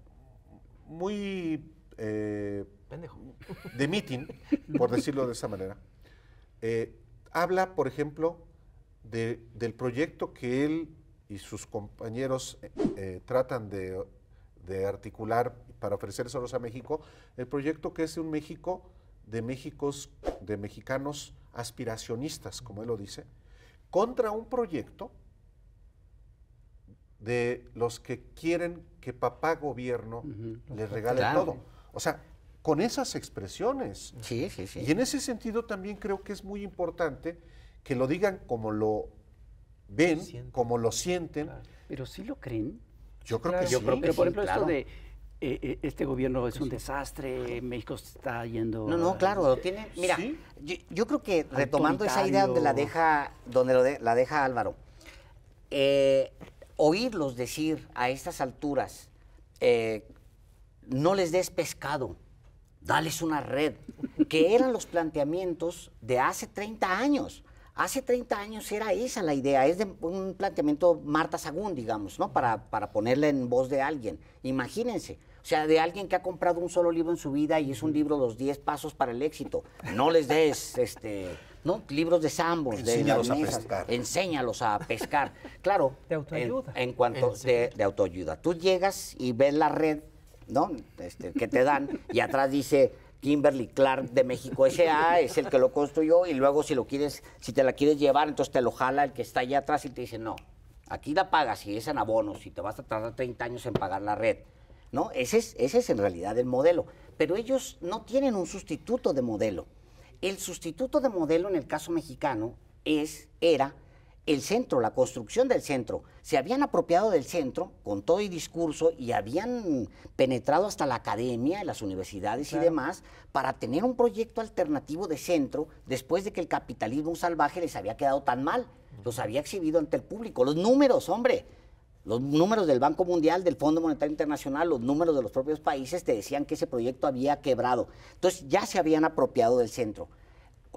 muy pendejo de meeting, por decirlo de esa manera, habla, por ejemplo, del proyecto que él y sus compañeros tratan de articular para ofrecérselos a México, el proyecto que es un México de, Méxicos, de mexicanos aspiracionistas, como él lo dice, contra un proyecto de los que quieren que papá gobierno les regale todo. O sea, con esas expresiones. Sí, sí, sí. Y en ese sentido también creo que es muy importante que lo digan como lo ven, como lo sienten. Pero sí lo creen. Yo creo que sí. Yo creo por ejemplo, esto de eh, eh, este gobierno es un desastre, México está yendo... No, no, claro, tiene... Mira, yo, creo que retomando esa idea donde la deja, donde la deja Álvaro, eh, oírlos decir a estas alturas, no les des pescado, dales una red, que eran los planteamientos de hace 30 años. Hace 30 años era esa la idea, es un planteamiento Marta Sagún, digamos, ¿no? Para, para ponerle en voz de alguien. Imagínense, o sea, de alguien que ha comprado un solo libro en su vida y es un libro Los 10 Pasos para el Éxito. No les des este, ¿no? libros de Sambos, enséñalos de a pescar. Enséñalos a pescar. Claro. De autoayuda. En, cuanto de, autoayuda. Tú llegas y ves la red ¿no? Este, que te dan y atrás dice Kimberly Clark de México S.A. es el que lo construyó y luego si lo quieres, si te la quieres llevar, entonces te lo jala el que está allá atrás y te dice no. Aquí la pagas y es en abonos, y te vas a tardar 30 años en pagar la red. ¿no? Ese es, ese es en realidad el modelo. Pero ellos no tienen un sustituto de modelo. El sustituto de modelo en el caso mexicano es, era el centro, la construcción del centro. Se habían apropiado del centro con todo y discurso y habían penetrado hasta la academia, las universidades y demás para tener un proyecto alternativo de centro después de que el capitalismo salvaje les había quedado tan mal. Los había exhibido ante el público. Los números, hombre. Los números del Banco Mundial, del Fondo Monetario Internacional, los números de los propios países te decían que ese proyecto había quebrado. Entonces ya se habían apropiado del centro.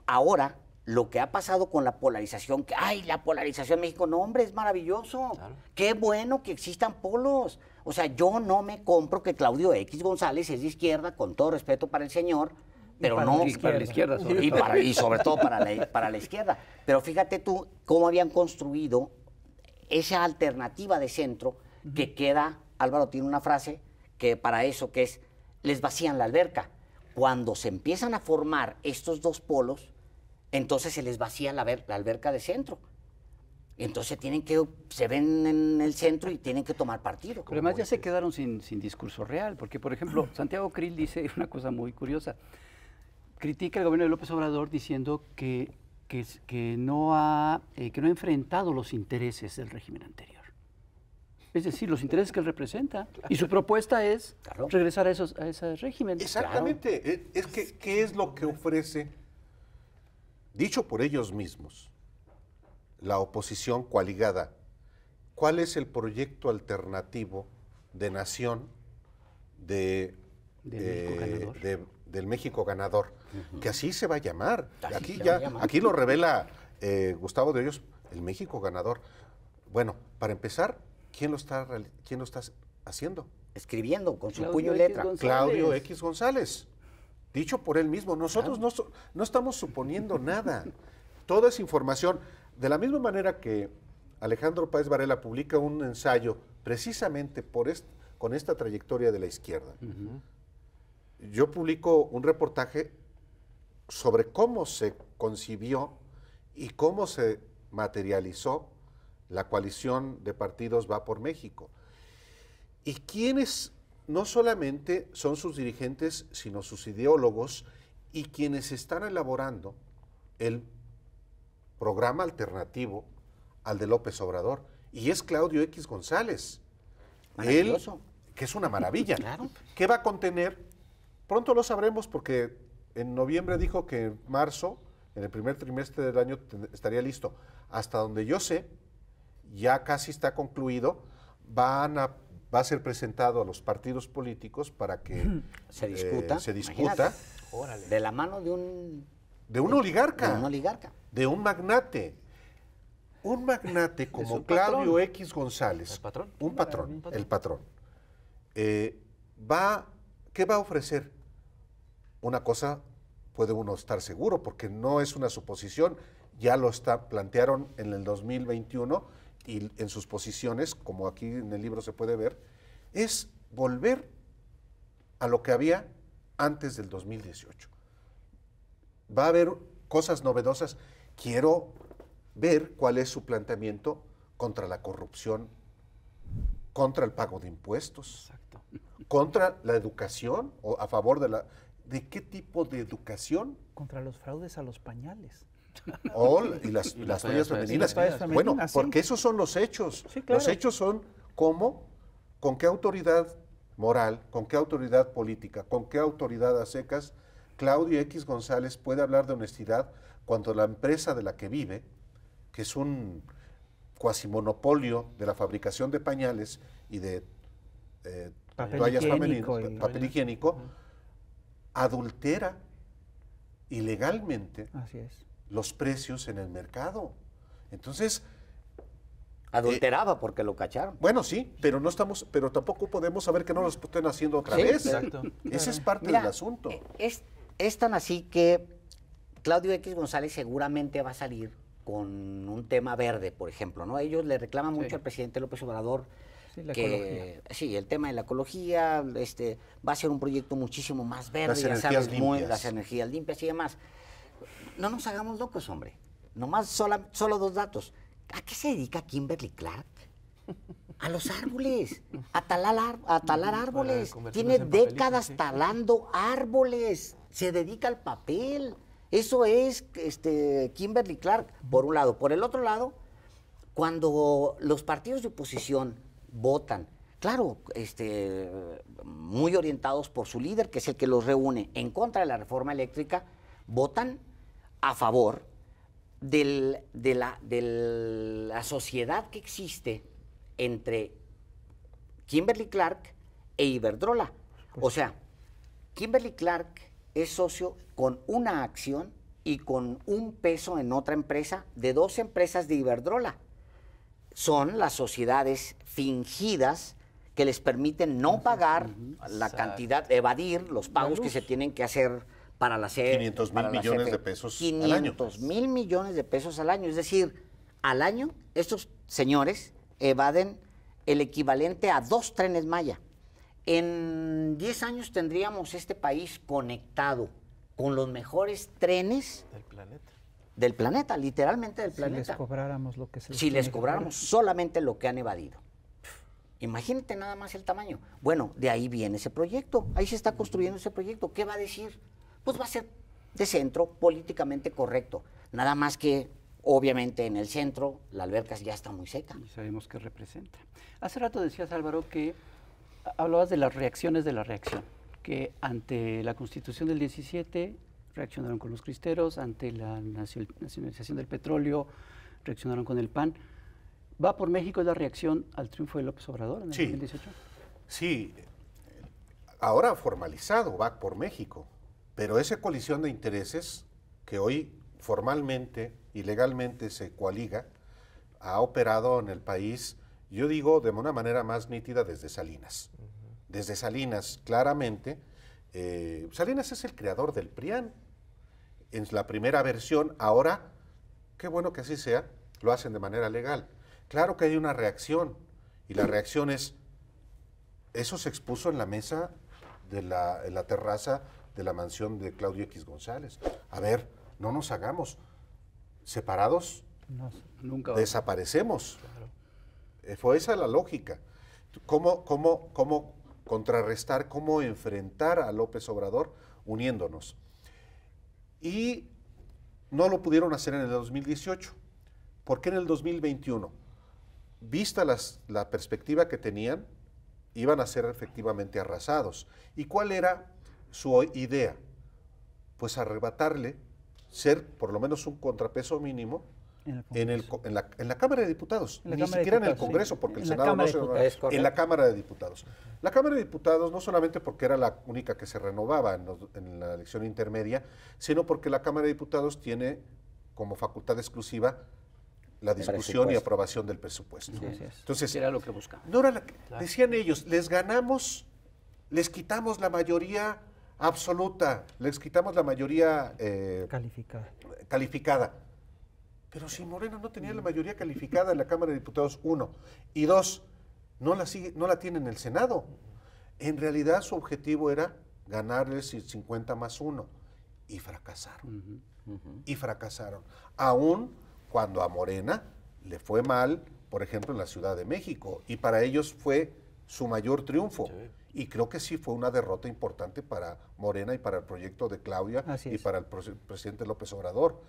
Ahora lo que ha pasado con la polarización, que ay, la polarización en México, no hombre, es maravilloso. Qué bueno que existan polos. O sea, yo no me compro que Claudio X González es de izquierda, con todo respeto para el señor, pero no es para izquierda y, y sobre todo para para la izquierda. Pero fíjate tú cómo habían construido esa alternativa de centro que queda, Álvaro tiene una frase que para eso que es, les vacían la alberca. Cuando se empiezan a formar estos dos polos, entonces se les vacía la, alberca de centro. Entonces tienen que, se ven en el centro y tienen que tomar partido. Pero además ya se quedaron sin, discurso real, porque por ejemplo, Santiago Krill dice una cosa muy curiosa. Critica al gobierno de López Obrador diciendo que que, que, no ha, eh, que no ha enfrentado los intereses del régimen anterior. Es decir, los intereses que él representa. Y su propuesta es regresar a, esos, a ese régimen. Exactamente. Es que, ¿qué es lo que ofrece, dicho por ellos mismos, la oposición coaligada? ¿Cuál es el proyecto alternativo de nación De, eh, del México ganador? que así se va a llamar. Aquí, ya, aquí lo revela eh, Gustavo de Hoyos, el México ganador. Bueno, para empezar, ¿quién lo está, quién lo haciendo? Escribiendo con su puño y letra. Claudio X González. Dicho por él mismo, nosotros no, estamos suponiendo nada. Toda esa información. De la misma manera que Alejandro Páez Varela publica un ensayo precisamente por con esta trayectoria de la izquierda. Yo publico un reportaje sobre cómo se concibió y cómo se materializó la coalición de partidos Va por México. Y quienes no solamente son sus dirigentes, sino sus ideólogos y quienes están elaborando el programa alternativo al de López Obrador. Y es Claudio X González. que es una maravilla. Claro. ¿Qué va a contener? Pronto lo sabremos porque en noviembre dijo que en marzo, en el primer trimestre del año, estaría listo. Hasta donde yo sé, ya casi está concluido, va a ser presentado a los partidos políticos para que se eh, discuta. se discuta. De la mano de un... De un oligarca. De un oligarca. De un magnate. Un magnate como Claudio X González. patrón? Un patrón, el patrón. Eh, va, ¿Qué va a ofrecer? Una cosa puede uno estar seguro, porque no es una suposición, ya lo está, plantearon en el 2021 y en sus posiciones, como aquí en el libro se puede ver, es volver a lo que había antes del 2018. Va a haber cosas novedosas. Quiero ver cuál es su planteamiento contra la corrupción, contra el pago de impuestos, contra la educación o a favor de la ¿de qué tipo de educación? Contra los fraudes a los pañales. y las, toallas femeninas. Bueno, porque esos son los hechos. Los hechos son cómo, con qué autoridad moral, con qué autoridad política, con qué autoridad a secas Claudio X González puede hablar de honestidad cuando la empresa de la que vive, que es un cuasi monopolio de la fabricación de pañales y de eh, papel toallas femeninas, papel higiénico, adultera ilegalmente los precios en el mercado. Entonces... Eh, Adulteraba porque lo cacharon. Bueno, sí, pero no estamos, pero tampoco podemos saber que no lo estén haciendo otra vez. Exacto. Ese es parte del asunto. Eh, es, tan así que Claudio X González seguramente va a salir con un tema verde, por ejemplo, ¿no? Ellos le reclaman mucho al presidente López Obrador Sí, que, sí, el tema de la ecología, este, va a ser un proyecto muchísimo más verde, las las energías limpias y demás. No nos hagamos locos, hombre. Nomás solo dos datos. ¿A qué se dedica Kimberly Clark? A los árboles, a talar, a talar árboles. Tiene décadas talando árboles. Se dedica al papel. Eso es este, Kimberly Clark, por un lado. Por el otro lado, cuando los partidos de oposición votan. Claro, este, muy orientados por su líder, que es el que los reúne en contra de la reforma eléctrica, votan a favor de, la, de la sociedad que existe entre Kimberly Clark e Iberdrola. O sea, Kimberly Clark es socio con una acción y con un peso en otra empresa de dos empresas de Iberdrola son las sociedades fingidas que les permiten no pagar la cantidad, evadir los pagos que se tienen que hacer para la serie 500 mil millones e. de pesos al año. 500 mil millones de pesos al año. Es decir, al año estos señores evaden el equivalente a dos trenes Maya. En 10 años tendríamos este país conectado con los mejores trenes del planeta del planeta, literalmente del planeta. Si les cobráramos lo que se les Si les cobráramos solamente lo que han evadido. Imagínate nada más el tamaño. Bueno, de ahí viene ese proyecto, ahí se está construyendo ese proyecto. ¿Qué va a decir? Pues va a ser de centro políticamente correcto. Nada más que, obviamente, en el centro la alberca ya está muy seca. Y sabemos qué representa. Hace rato decías, Álvaro, que hablabas de las reacciones de la reacción, que ante la constitución del 17 reaccionaron con los cristeros, ante la nacionalización del petróleo, reaccionaron con el PAN. ¿Va por México la reacción al triunfo de López Obrador en el 2018? Sí, ahora formalizado, va por México, pero esa colisión de intereses que hoy formalmente y legalmente se coaliga, ha operado en el país, yo digo, de una manera más nítida desde Salinas. Desde Salinas, claramente, eh, Salinas es el creador del PRIAN, en la primera versión, ahora, qué bueno que así sea, lo hacen de manera legal. Claro que hay una reacción, y la reacción es, eso se expuso en la mesa de la, la terraza de la mansión de Claudio X González. A ver, no nos hagamos separados, nunca desaparecemos. Eh, fue esa la lógica. ¿Cómo, cómo, cómo contrarrestar, cómo enfrentar a López Obrador uniéndonos? y no lo pudieron hacer en el 2018. ¿Por qué en el 2021? Vista la perspectiva que tenían, iban a ser efectivamente arrasados. ¿Y cuál era su idea? Pues arrebatarle, ser por lo menos un contrapeso mínimo en, la, Cámara de Diputados, ni siquiera en el Congreso, porque el Senado no se En la Cámara de Diputados. La Cámara de Diputados no solamente porque era la única que se renovaba en, la elección intermedia, sino porque la Cámara de Diputados tiene como facultad exclusiva la discusión y aprobación del presupuesto. Entonces, era lo que buscaban. Decían ellos, les ganamos, les quitamos la mayoría absoluta, les quitamos la mayoría eh, calificada pero si Morena no tenía la mayoría calificada en la Cámara de Diputados, uno, y dos, no la, no la tiene en el Senado. En realidad su objetivo era ganarles 50 más uno, y fracasaron. Y fracasaron. Aún cuando a Morena le fue mal, por ejemplo, en la Ciudad de México, y para ellos fue su mayor triunfo. Y creo que sí fue una derrota importante para Morena y para el proyecto de Claudia y para el presidente López Obrador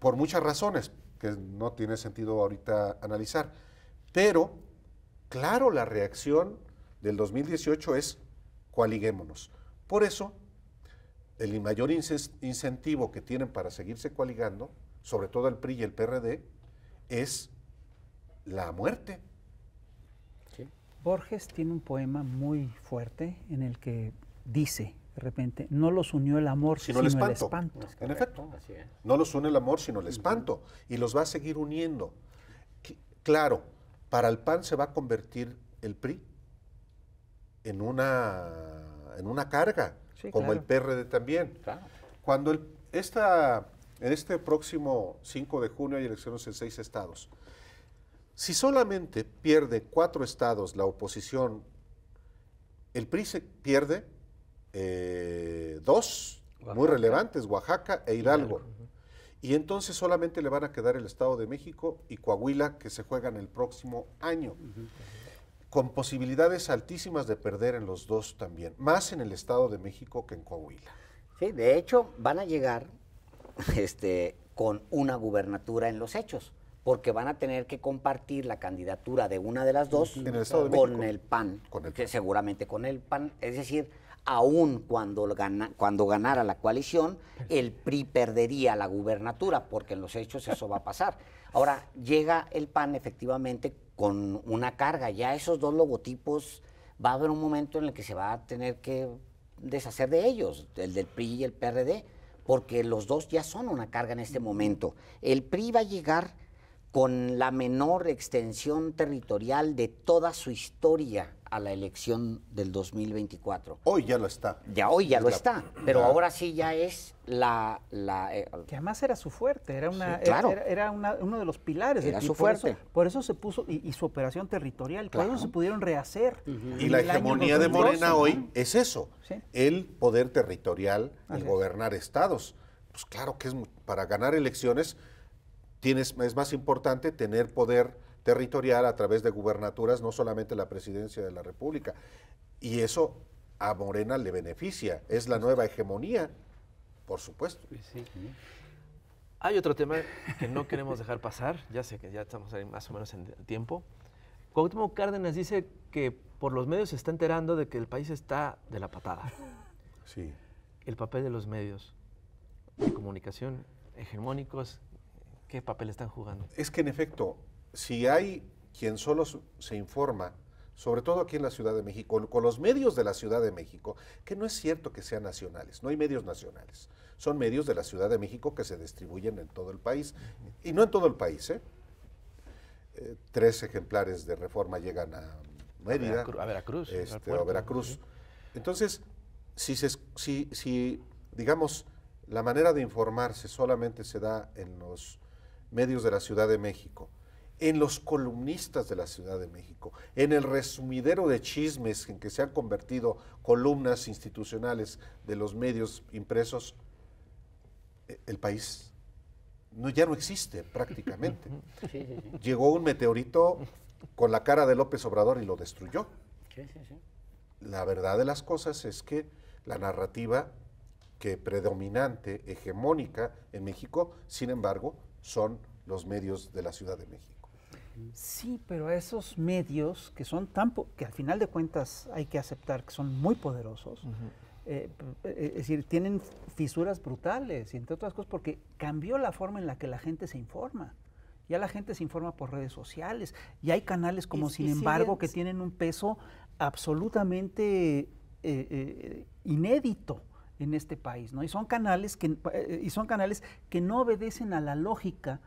por muchas razones que no tiene sentido ahorita analizar. Pero, claro, la reacción del 2018 es coaliguémonos. Por eso, el mayor incentivo que tienen para seguirse coaligando, sobre todo el PRI y el PRD, es la muerte. Borges tiene un poema muy fuerte en el que dice, de repente, no los unió el amor, sino, el espanto. en efecto, no los une el amor, sino el espanto, y los va a seguir uniendo. Claro, para el PAN se va a convertir el PRI en una, en una carga, como el PRD también. Cuando el, esta, en este próximo 5 de junio hay elecciones en seis estados, si solamente pierde cuatro estados la oposición, el PRI se pierde eh, dos muy relevantes, Oaxaca e Hidalgo. Y entonces solamente le van a quedar el Estado de México y Coahuila que se juegan el próximo año. Con posibilidades altísimas de perder en los dos también, más en el Estado de México que en Coahuila. Sí, de hecho van a llegar este, con una gubernatura en los hechos, porque van a tener que compartir la candidatura de una de las dos con, el PAN, con el que seguramente con el PAN, es decir, aún cuando, cuando ganara la coalición, el PRI perdería la gubernatura, porque en los hechos eso va a pasar. Ahora, llega el PAN efectivamente con una carga, ya esos dos logotipos, va a haber un momento en el que se va a tener que deshacer de ellos, el del PRI y el PRD, porque los dos ya son una carga en este mm. momento. El PRI va a llegar con la menor extensión territorial de toda su historia a la elección del 2024. Hoy ya lo está. Ya hoy ya lo está, pero ahora sí ya es la... la eh, que además era su fuerte, era, una, era, uno de los pilares. Era de su fuerte. por eso se puso, y, su operación territorial, claro. se pudieron rehacer. Y la hegemonía de Morena hoy es eso, el poder territorial, al gobernar estados. Pues claro que es para ganar elecciones tienes, es más importante tener poder territorial a través de gubernaturas, no solamente la presidencia de la República. Y eso a Morena le beneficia, es la nueva hegemonía, por supuesto. Hay otro tema que no queremos dejar pasar, ya sé que ya estamos ahí más o menos en tiempo. Cuauhtémoc Cárdenas dice que por los medios se está enterando de que el país está de la patada. Sí. El papel de los medios de comunicación hegemónicos, ¿qué papel están jugando? Es que en efecto, si hay quien solo se informa, sobre todo aquí en la Ciudad de México, con los medios de la Ciudad de México, que no es cierto que sean nacionales, no hay medios nacionales, son medios de la Ciudad de México que se distribuyen en todo el país, y no en todo el país, ¿eh? eh tres ejemplares de reforma llegan a Mérida, a Veracruz. Este, Entonces, si, si, si, digamos, la manera de informarse solamente se da en los medios de la Ciudad de México, en los columnistas de la Ciudad de México, en el resumidero de chismes en que se han convertido columnas institucionales de los medios impresos, eh, el país ya no existe prácticamente. Llegó un meteorito con la cara de López Obrador y lo destruyó. La verdad de las cosas es que la narrativa que predominante, hegemónica en México, sin embargo, son los medios de la Ciudad de México. Sí, pero esos medios que son tan, que al final de cuentas hay que aceptar que son muy poderosos, eh, eh, es decir, tienen fisuras brutales, entre otras cosas porque cambió la forma en la que la gente se informa. Ya la gente se informa por redes sociales, y hay canales como Sin embargo que tienen un peso absolutamente eh, inédito en este país, ¿no? Y son canales que, y son canales que no obedecen a la lógica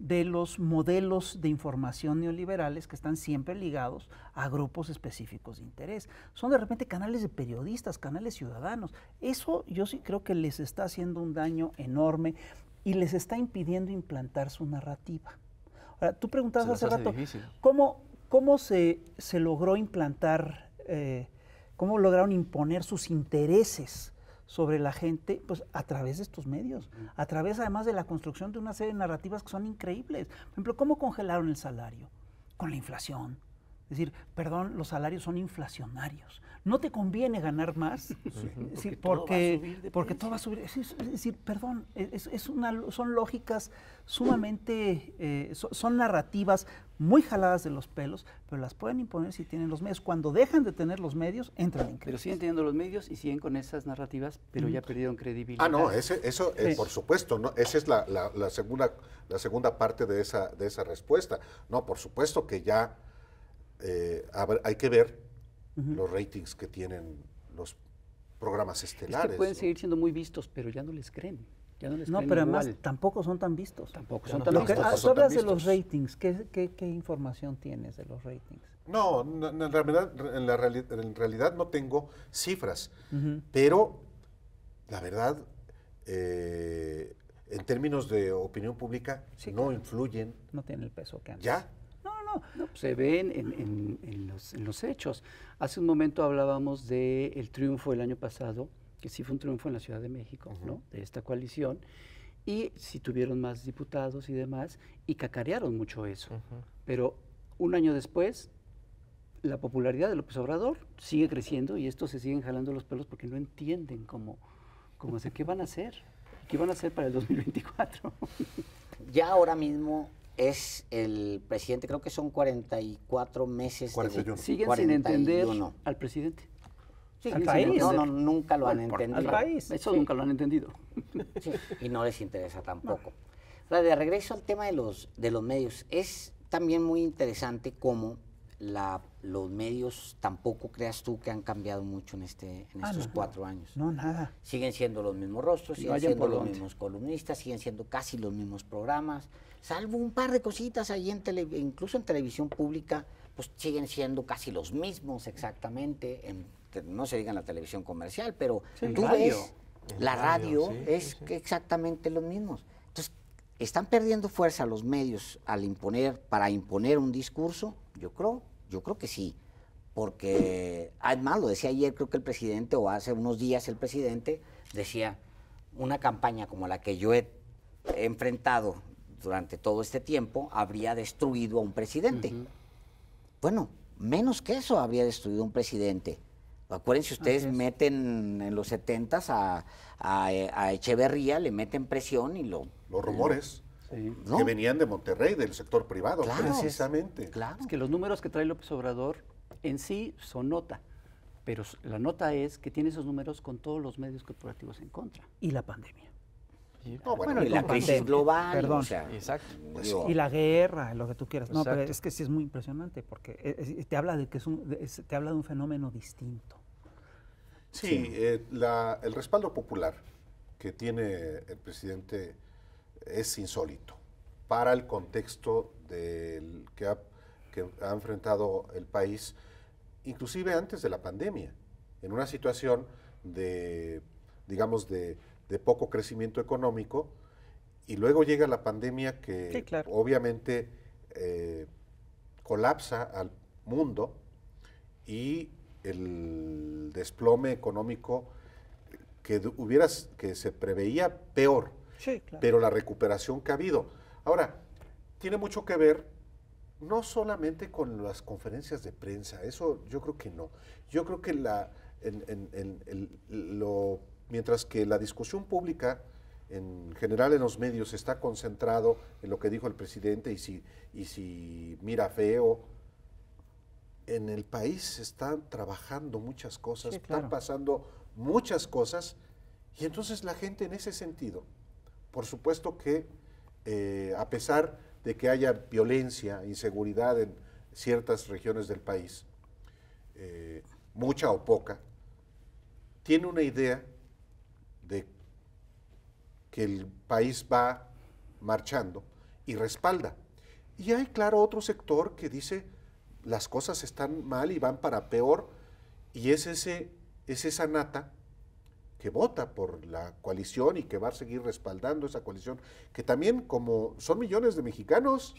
de los modelos de información neoliberales que están siempre ligados a grupos específicos de interés. Son de repente canales de periodistas, canales ciudadanos. Eso yo sí creo que les está haciendo un daño enorme y les está impidiendo implantar su narrativa. Ahora, tú preguntabas hace rato, ¿cómo, se, logró implantar, eh, cómo lograron imponer sus intereses sobre la gente, pues a través de estos medios, a través además de la construcción de una serie de narrativas que son increíbles. Por ejemplo, ¿cómo congelaron el salario? Con la inflación es decir, perdón, los salarios son inflacionarios. No te conviene ganar más porque, porque, todo va a subir. Es, decir, perdón, es, una, son lógicas sumamente, eh, son narrativas muy jaladas de los pelos, pero las pueden imponer si tienen los medios. Cuando dejan de tener los medios, entran en Pero siguen teniendo los medios y siguen con esas narrativas, pero ya mm. perdieron credibilidad. Ah, no, ese, eso eh, por supuesto, ¿no? esa es la, la, segunda, la segunda parte de esa, de esa respuesta. No, por supuesto que ya eh, hay que ver los ratings que tienen los programas estelares. pueden seguir siendo muy vistos, pero ya no les creen. no, pero además tampoco son tan vistos. Tampoco ah, son tan vistos. hablas de los ratings. ¿Qué, información tienes de los ratings? No, en realidad, en, la en realidad no tengo cifras, pero la verdad, eh, en términos de opinión pública, no influyen. No tienen el peso que han Ya, no, pues, se ven en, los, hechos. Hace un momento hablábamos del triunfo del año pasado, que sí fue un triunfo en la Ciudad de México, ¿no? de esta coalición, y si tuvieron más diputados y demás, y cacarearon mucho eso. Pero un año después, la popularidad de López Obrador sigue creciendo y estos se siguen jalando los pelos porque no entienden cómo, cómo hacer, qué van a hacer, qué van a hacer para el 2024. ya ahora mismo es el presidente, creo que son 44 meses. De, Siguen sin entender al presidente. No, no, nunca lo han entendido. Al país. Eso nunca lo han entendido. y no les interesa tampoco. de regreso al tema de los, de los medios, es también muy interesante cómo la, los medios tampoco creas tú que han cambiado mucho en, este, en ah, estos cuatro años. No, nada. Siguen siendo los mismos rostros, siguen siendo los mismos columnistas, siguen siendo casi los mismos programas salvo un par de cositas ahí en incluso en televisión pública, pues siguen siendo casi los mismos exactamente, en, no se diga la televisión comercial, pero tú ves, la radio, es exactamente los mismos. Entonces, ¿están perdiendo fuerza los medios al imponer, para imponer un discurso? Yo creo, yo creo que sí. Porque, además, ah, lo decía ayer, creo que el presidente, o hace unos días el presidente, decía, una campaña como la que yo he enfrentado durante todo este tiempo habría destruido a un presidente. Bueno, menos que eso habría destruido a un presidente. Acuérdense, ustedes meten en los setentas a, Echeverría, le meten presión y lo... Los rumores. Que venían de Monterrey, del sector privado, precisamente. claro. Es que los números que trae López Obrador en sí son nota, pero la nota es que tiene esos números con todos los medios corporativos en contra y la pandemia. Y, bueno, y, la crisis global. Perdón. exacto. y la guerra, lo que tú quieras. No, pero es que sí es muy impresionante porque eh, eh, te habla de que es un, te habla de un fenómeno distinto. Sí, eh, el respaldo popular que tiene el presidente es insólito para el contexto del que que ha enfrentado el país, inclusive antes de la pandemia, en una situación de, digamos, de de poco crecimiento económico, y luego llega la pandemia que obviamente eh, colapsa al mundo y el desplome económico que que se preveía peor, pero la recuperación que ha habido. Ahora, tiene mucho que ver no solamente con las conferencias de prensa, eso yo creo que no. Yo creo que la, lo mientras que la discusión pública en general en los medios está concentrado en lo que dijo el presidente y si, y si mira feo. En el país se están trabajando muchas cosas, están pasando muchas cosas y entonces la gente en ese sentido, por supuesto que eh, a pesar de que haya violencia, inseguridad en ciertas regiones del país, eh, mucha o poca, tiene una idea de que el país va marchando y respalda. Y hay, claro, otro sector que dice las cosas están mal y van para peor, y es, ese, es esa nata que vota por la coalición y que va a seguir respaldando esa coalición, que también como son millones de mexicanos,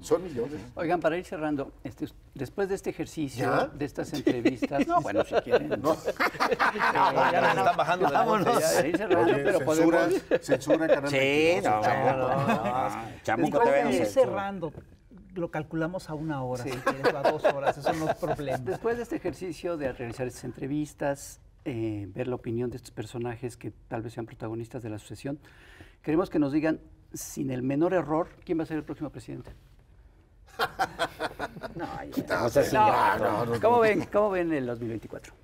son millones. Oigan, para ir cerrando, este, después de este ejercicio, de estas entrevistas, no, bueno, si quieren, ya nos están bajando de vámonos. Ya, eh. censura, Censura, canal sí, no, chamuco. te no, cerrando lo calculamos a una hora, a dos horas, eso no es problema. Después de este ejercicio de realizar estas entrevistas, eh, ver la opinión de estos personajes que tal vez sean protagonistas de la sucesión. Queremos que nos digan, sin el menor error, quién va a ser el próximo presidente. no, ¿Cómo ven, ¿Cómo ven el 2024?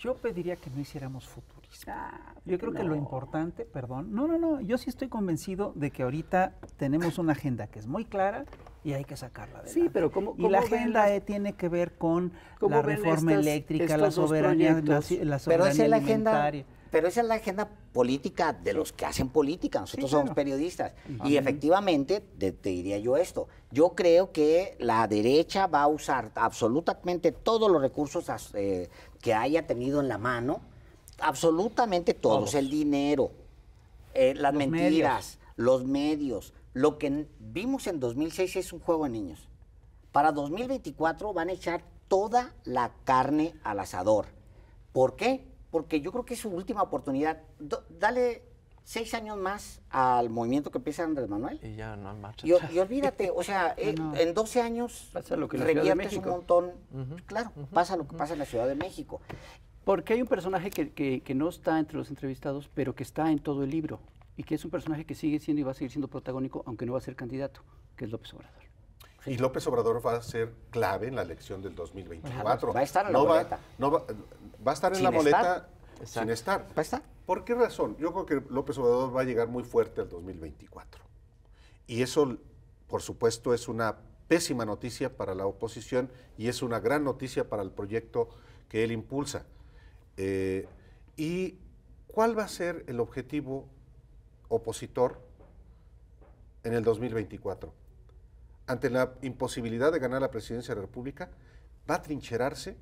Yo pediría que no hiciéramos futurismo. Ah, yo creo que lo importante, perdón, no, no, no, yo sí estoy convencido de que ahorita tenemos una agenda que es muy clara, y hay que sacarla Sí, pero ¿cómo, y la agenda e tiene que ver con la reforma eléctrica, la soberanía, la, soberanía pero la agenda, pero esa es la agenda política de los que hacen política. Nosotros somos periodistas. Y efectivamente, te, diría yo esto. Yo creo que la derecha va a usar absolutamente todos los recursos eh, que haya tenido en la mano, absolutamente todos, el dinero, eh, las mentiras, los medios, lo que vimos en 2006 es un juego de niños. Para 2024 van a echar toda la carne al asador. ¿Por qué? Porque yo creo que es su última oportunidad. dale seis años más al movimiento que empieza Andrés Manuel. Y ya no hay marcha. Y, olvídate, o sea, eh, en 12 años pasa lo que reviertes un montón. Claro, pasa lo que pasa en la Ciudad de México. Porque hay un personaje que no está entre los entrevistados, pero que está en todo el libro y que es un personaje que sigue siendo y va a seguir siendo protagónico, aunque no va a ser candidato, que es López Obrador. Y López Obrador va a ser clave en la elección del 2024. Va a estar en la boleta. Va, a estar en la boleta sin estar. ¿Va a estar? ¿Por qué razón? Yo creo que López Obrador va a llegar muy fuerte al 2024. Y eso, por supuesto, es una pésima noticia para la oposición y es una gran noticia para el proyecto que él impulsa. Eh, ¿Y cuál va a ser el objetivo opositor en el 2024. Ante la imposibilidad de ganar la presidencia de la República, va a trincherarse,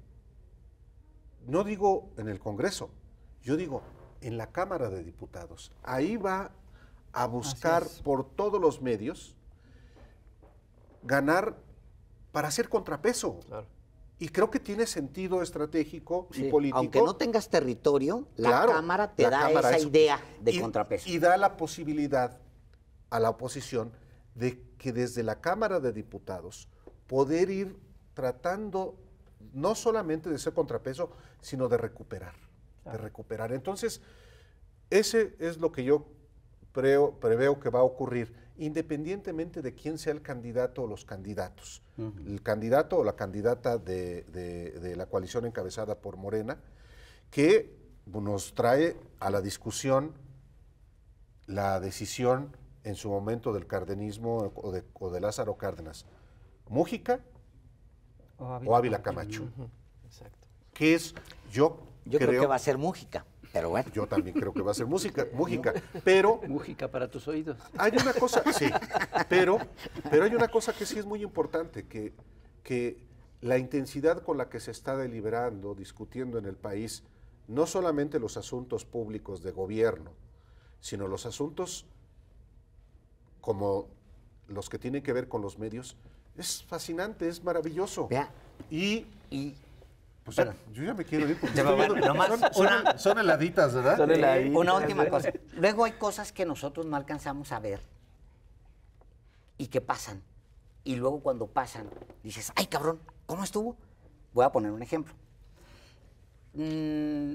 no digo en el Congreso, yo digo en la Cámara de Diputados. Ahí va a buscar por todos los medios ganar para hacer contrapeso. Y creo que tiene sentido estratégico y político. Aunque no tengas territorio, la Cámara te da esa idea de contrapeso. Y da la posibilidad a la oposición de que desde la Cámara de Diputados poder ir tratando no solamente de ser contrapeso, sino de recuperar, de recuperar. Entonces, ese es lo que yo preveo que va a ocurrir, independientemente de quién sea el candidato o los candidatos el candidato o la candidata de, la coalición encabezada por Morena, que pues, nos trae a la discusión la decisión en su momento del cardenismo o de, Lázaro Cárdenas, Mújica o Ávila, Camacho. Exacto. Que es, yo, yo creo, creo que va a ser Mújica. Yo también creo que va a ser música, música, pero... Música para tus oídos. Hay una cosa, sí, pero, pero hay una cosa que sí es muy importante, que, que la intensidad con la que se está deliberando, discutiendo en el país, no solamente los asuntos públicos de gobierno, sino los asuntos como los que tienen que ver con los medios, es fascinante, es maravilloso. y pues yo ya me quiero ir porque son, heladitas, ¿verdad? Son heladitas. Una última ¿eh? cosa. Luego hay cosas que nosotros no alcanzamos a ver y que pasan. Y luego cuando pasan, dices, ay cabrón, ¿cómo estuvo? Voy a poner un ejemplo. Mm,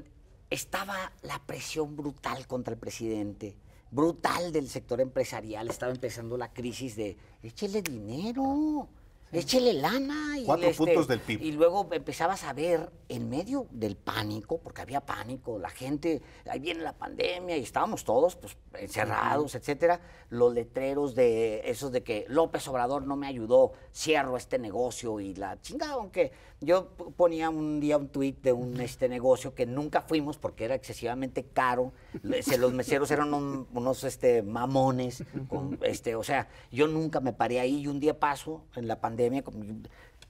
estaba la presión brutal contra el presidente, brutal del sector empresarial, estaba empezando la crisis de, échele dinero, Échele lana. Y Cuatro este, puntos del PIB. Y luego empezabas a ver, en medio del pánico, porque había pánico, la gente, ahí viene la pandemia y estábamos todos pues, encerrados, etcétera, los letreros de esos de que López Obrador no me ayudó, cierro este negocio y la chingada, aunque yo ponía un día un tuit de un este negocio que nunca fuimos porque era excesivamente caro, los meseros eran unos este, mamones, este, o sea, yo nunca me paré ahí y un día paso en la pandemia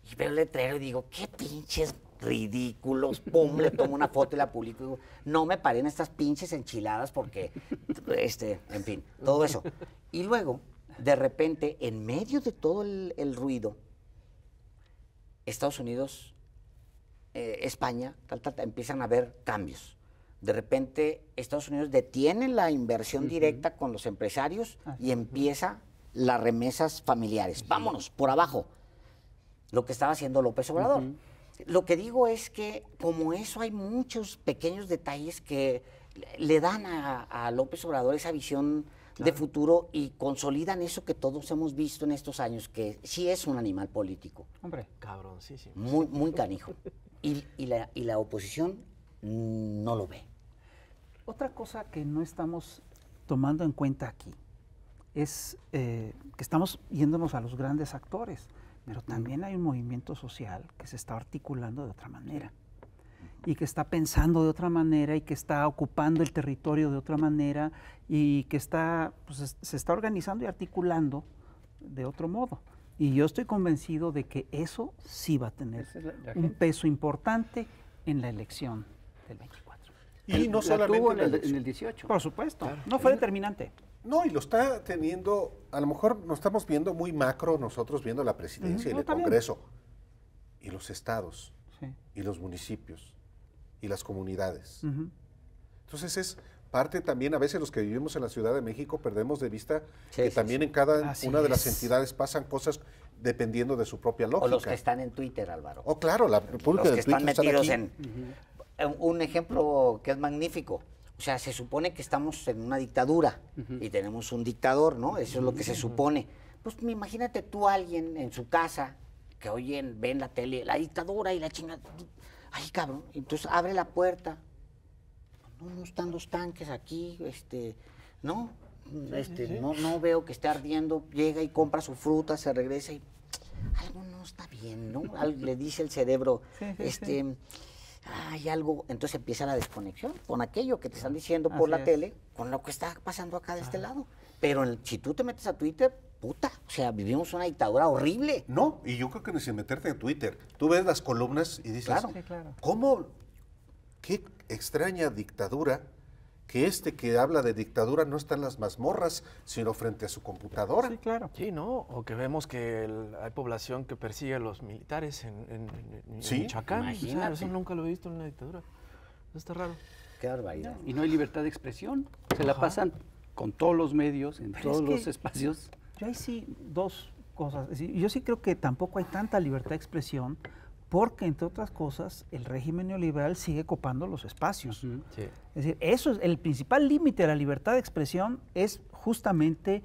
y veo el letrero y digo, qué pinches ridículos, pum, le tomo una foto y la publico. digo, no me paren estas pinches enchiladas porque, este, en fin, todo eso. Y luego, de repente, en medio de todo el, ruido, Estados Unidos, eh, España, empiezan a haber cambios. De repente, Estados Unidos detiene la inversión directa con los empresarios y ah, empieza las remesas familiares. Vámonos, por abajo lo que estaba haciendo López Obrador. Lo que digo es que como eso hay muchos pequeños detalles que le dan a, López Obrador esa visión de futuro y consolidan eso que todos hemos visto en estos años, que sí es un animal político. Hombre, sí, Muy, muy canijo. Y, la, oposición no lo ve. Otra cosa que no estamos tomando en cuenta aquí es eh, que estamos yéndonos a los grandes actores pero también hay un movimiento social que se está articulando de otra manera y que está pensando de otra manera y que está ocupando el territorio de otra manera y que está, pues, se está organizando y articulando de otro modo. Y yo estoy convencido de que eso sí va a tener un peso importante en la elección del 24. Y no solamente en, el, 18. Por supuesto, no fue determinante. No, y lo está teniendo, a lo mejor nos estamos viendo muy macro nosotros viendo la presidencia y el Congreso, y los estados, y los municipios, y las comunidades. Entonces es parte también, a veces los que vivimos en la Ciudad de México perdemos de vista que también en cada una de las entidades pasan cosas dependiendo de su propia lógica. O los que están en Twitter, Álvaro. Oh, claro, la, los que están metidos en... Un ejemplo que es magnífico o sea, se supone que estamos en una dictadura y tenemos un dictador, ¿no? Eso es lo que se supone. Pues imagínate tú a alguien en su casa que oye, ven la tele, la dictadura y la chingada. Ay, cabrón. Entonces abre la puerta. No, no están los tanques aquí, este, no, este, no, no veo que esté ardiendo. Llega y compra su fruta, se regresa y algo no está bien, ¿no? le dice el cerebro, este hay algo, entonces empieza la desconexión con aquello que te están diciendo por la tele, con lo que está pasando acá de este lado. Pero si tú te metes a Twitter, puta, o sea, vivimos una dictadura horrible. No, y yo creo que ni sin meterte a Twitter, tú ves las columnas y dices, claro. claro. ¿cómo? ¿Qué extraña dictadura que este que habla de dictadura no está en las mazmorras, sino frente a su computadora. Sí, claro. Sí, ¿no? O que vemos que hay población que persigue a los militares en, en, ¿Sí? Michoacán. Imagínate. eso nunca lo he visto en una dictadura. está raro. Qué barbaridad. Y no hay libertad de expresión. Se la pasan con todos los medios, en todos los espacios. Yo ahí sí, dos cosas. Yo sí creo que tampoco hay tanta libertad de expresión porque entre otras cosas el régimen neoliberal sigue copando los espacios. Es decir, eso es el principal límite de la libertad de expresión es justamente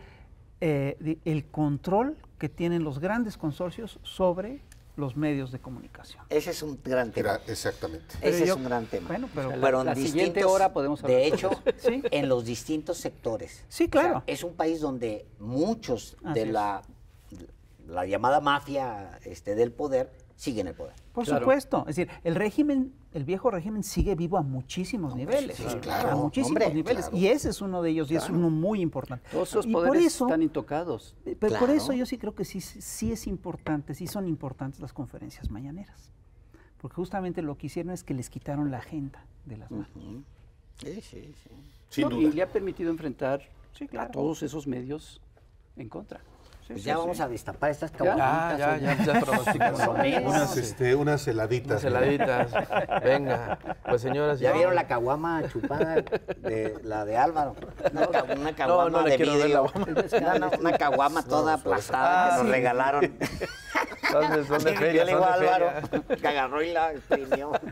eh, el control que tienen los grandes consorcios sobre los medios de comunicación. Ese es un gran tema. exactamente. Ese es un gran tema. Bueno, pero, en la siguiente hora podemos hablar. De hecho, en los distintos sectores. Sí, claro. es un país donde muchos de la, la, llamada mafia este, del poder sigue en el poder. Por supuesto. Es decir, el régimen, el viejo régimen sigue vivo a muchísimos niveles. A muchísimos niveles. Y ese es uno de ellos, y es uno muy importante. Todos esos poderes están intocados. Eh, pero por eso yo sí creo que sí, sí es importante, sí son importantes las conferencias mañaneras. Porque justamente lo que hicieron es que les quitaron la agenda de las manos. Sí, sí, sí. Y le ha permitido enfrentar a todos esos medios en contra. Pues ya vamos a destapar estas caguamitas. Ya, ya, ya, unas, este, unas heladitas. Unas heladitas. Venga, pues señoras. ¿Ya, ¿Ya vieron la caguama chupada? De, la de Álvaro. Una, caguama no, no de vidrio. La... una caguama toda aplastada que nos ah, regalaron. Entonces, son de feria, Yo le digo a Álvaro que agarró y la exprimió.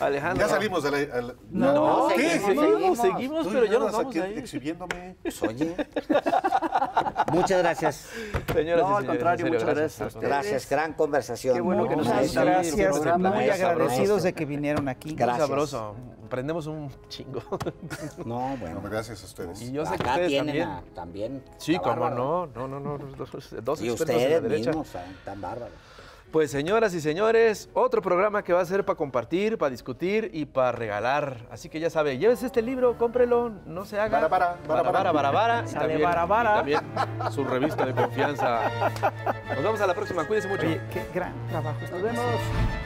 Alejandro. Ya salimos de la. No, Seguimos, seguimos, pero ya no vamos aquí exhibiéndome. Soñé. muchas gracias. Señoras no, al contrario, muchas gracias. Gracias, gran conversación. Qué bueno que nos Muchas este gracias, muy agradecidos de que vinieron aquí. Gracias. Muy sabroso. Mm. un chingo. No, bueno. No, gracias a ustedes. Y yo sé Acá que tienen también. también sí, como no. No, no, no. Dos, dos y ustedes mismos, tan bárbaros. Pues señoras y señores, otro programa que va a ser para compartir, para discutir y para regalar. Así que ya sabe, llévese este libro, cómprelo, no se haga. Barabara, barabara, barabara. para, también su revista de confianza. Nos vemos a la próxima, cuídense mucho. qué gran trabajo. Nos vemos.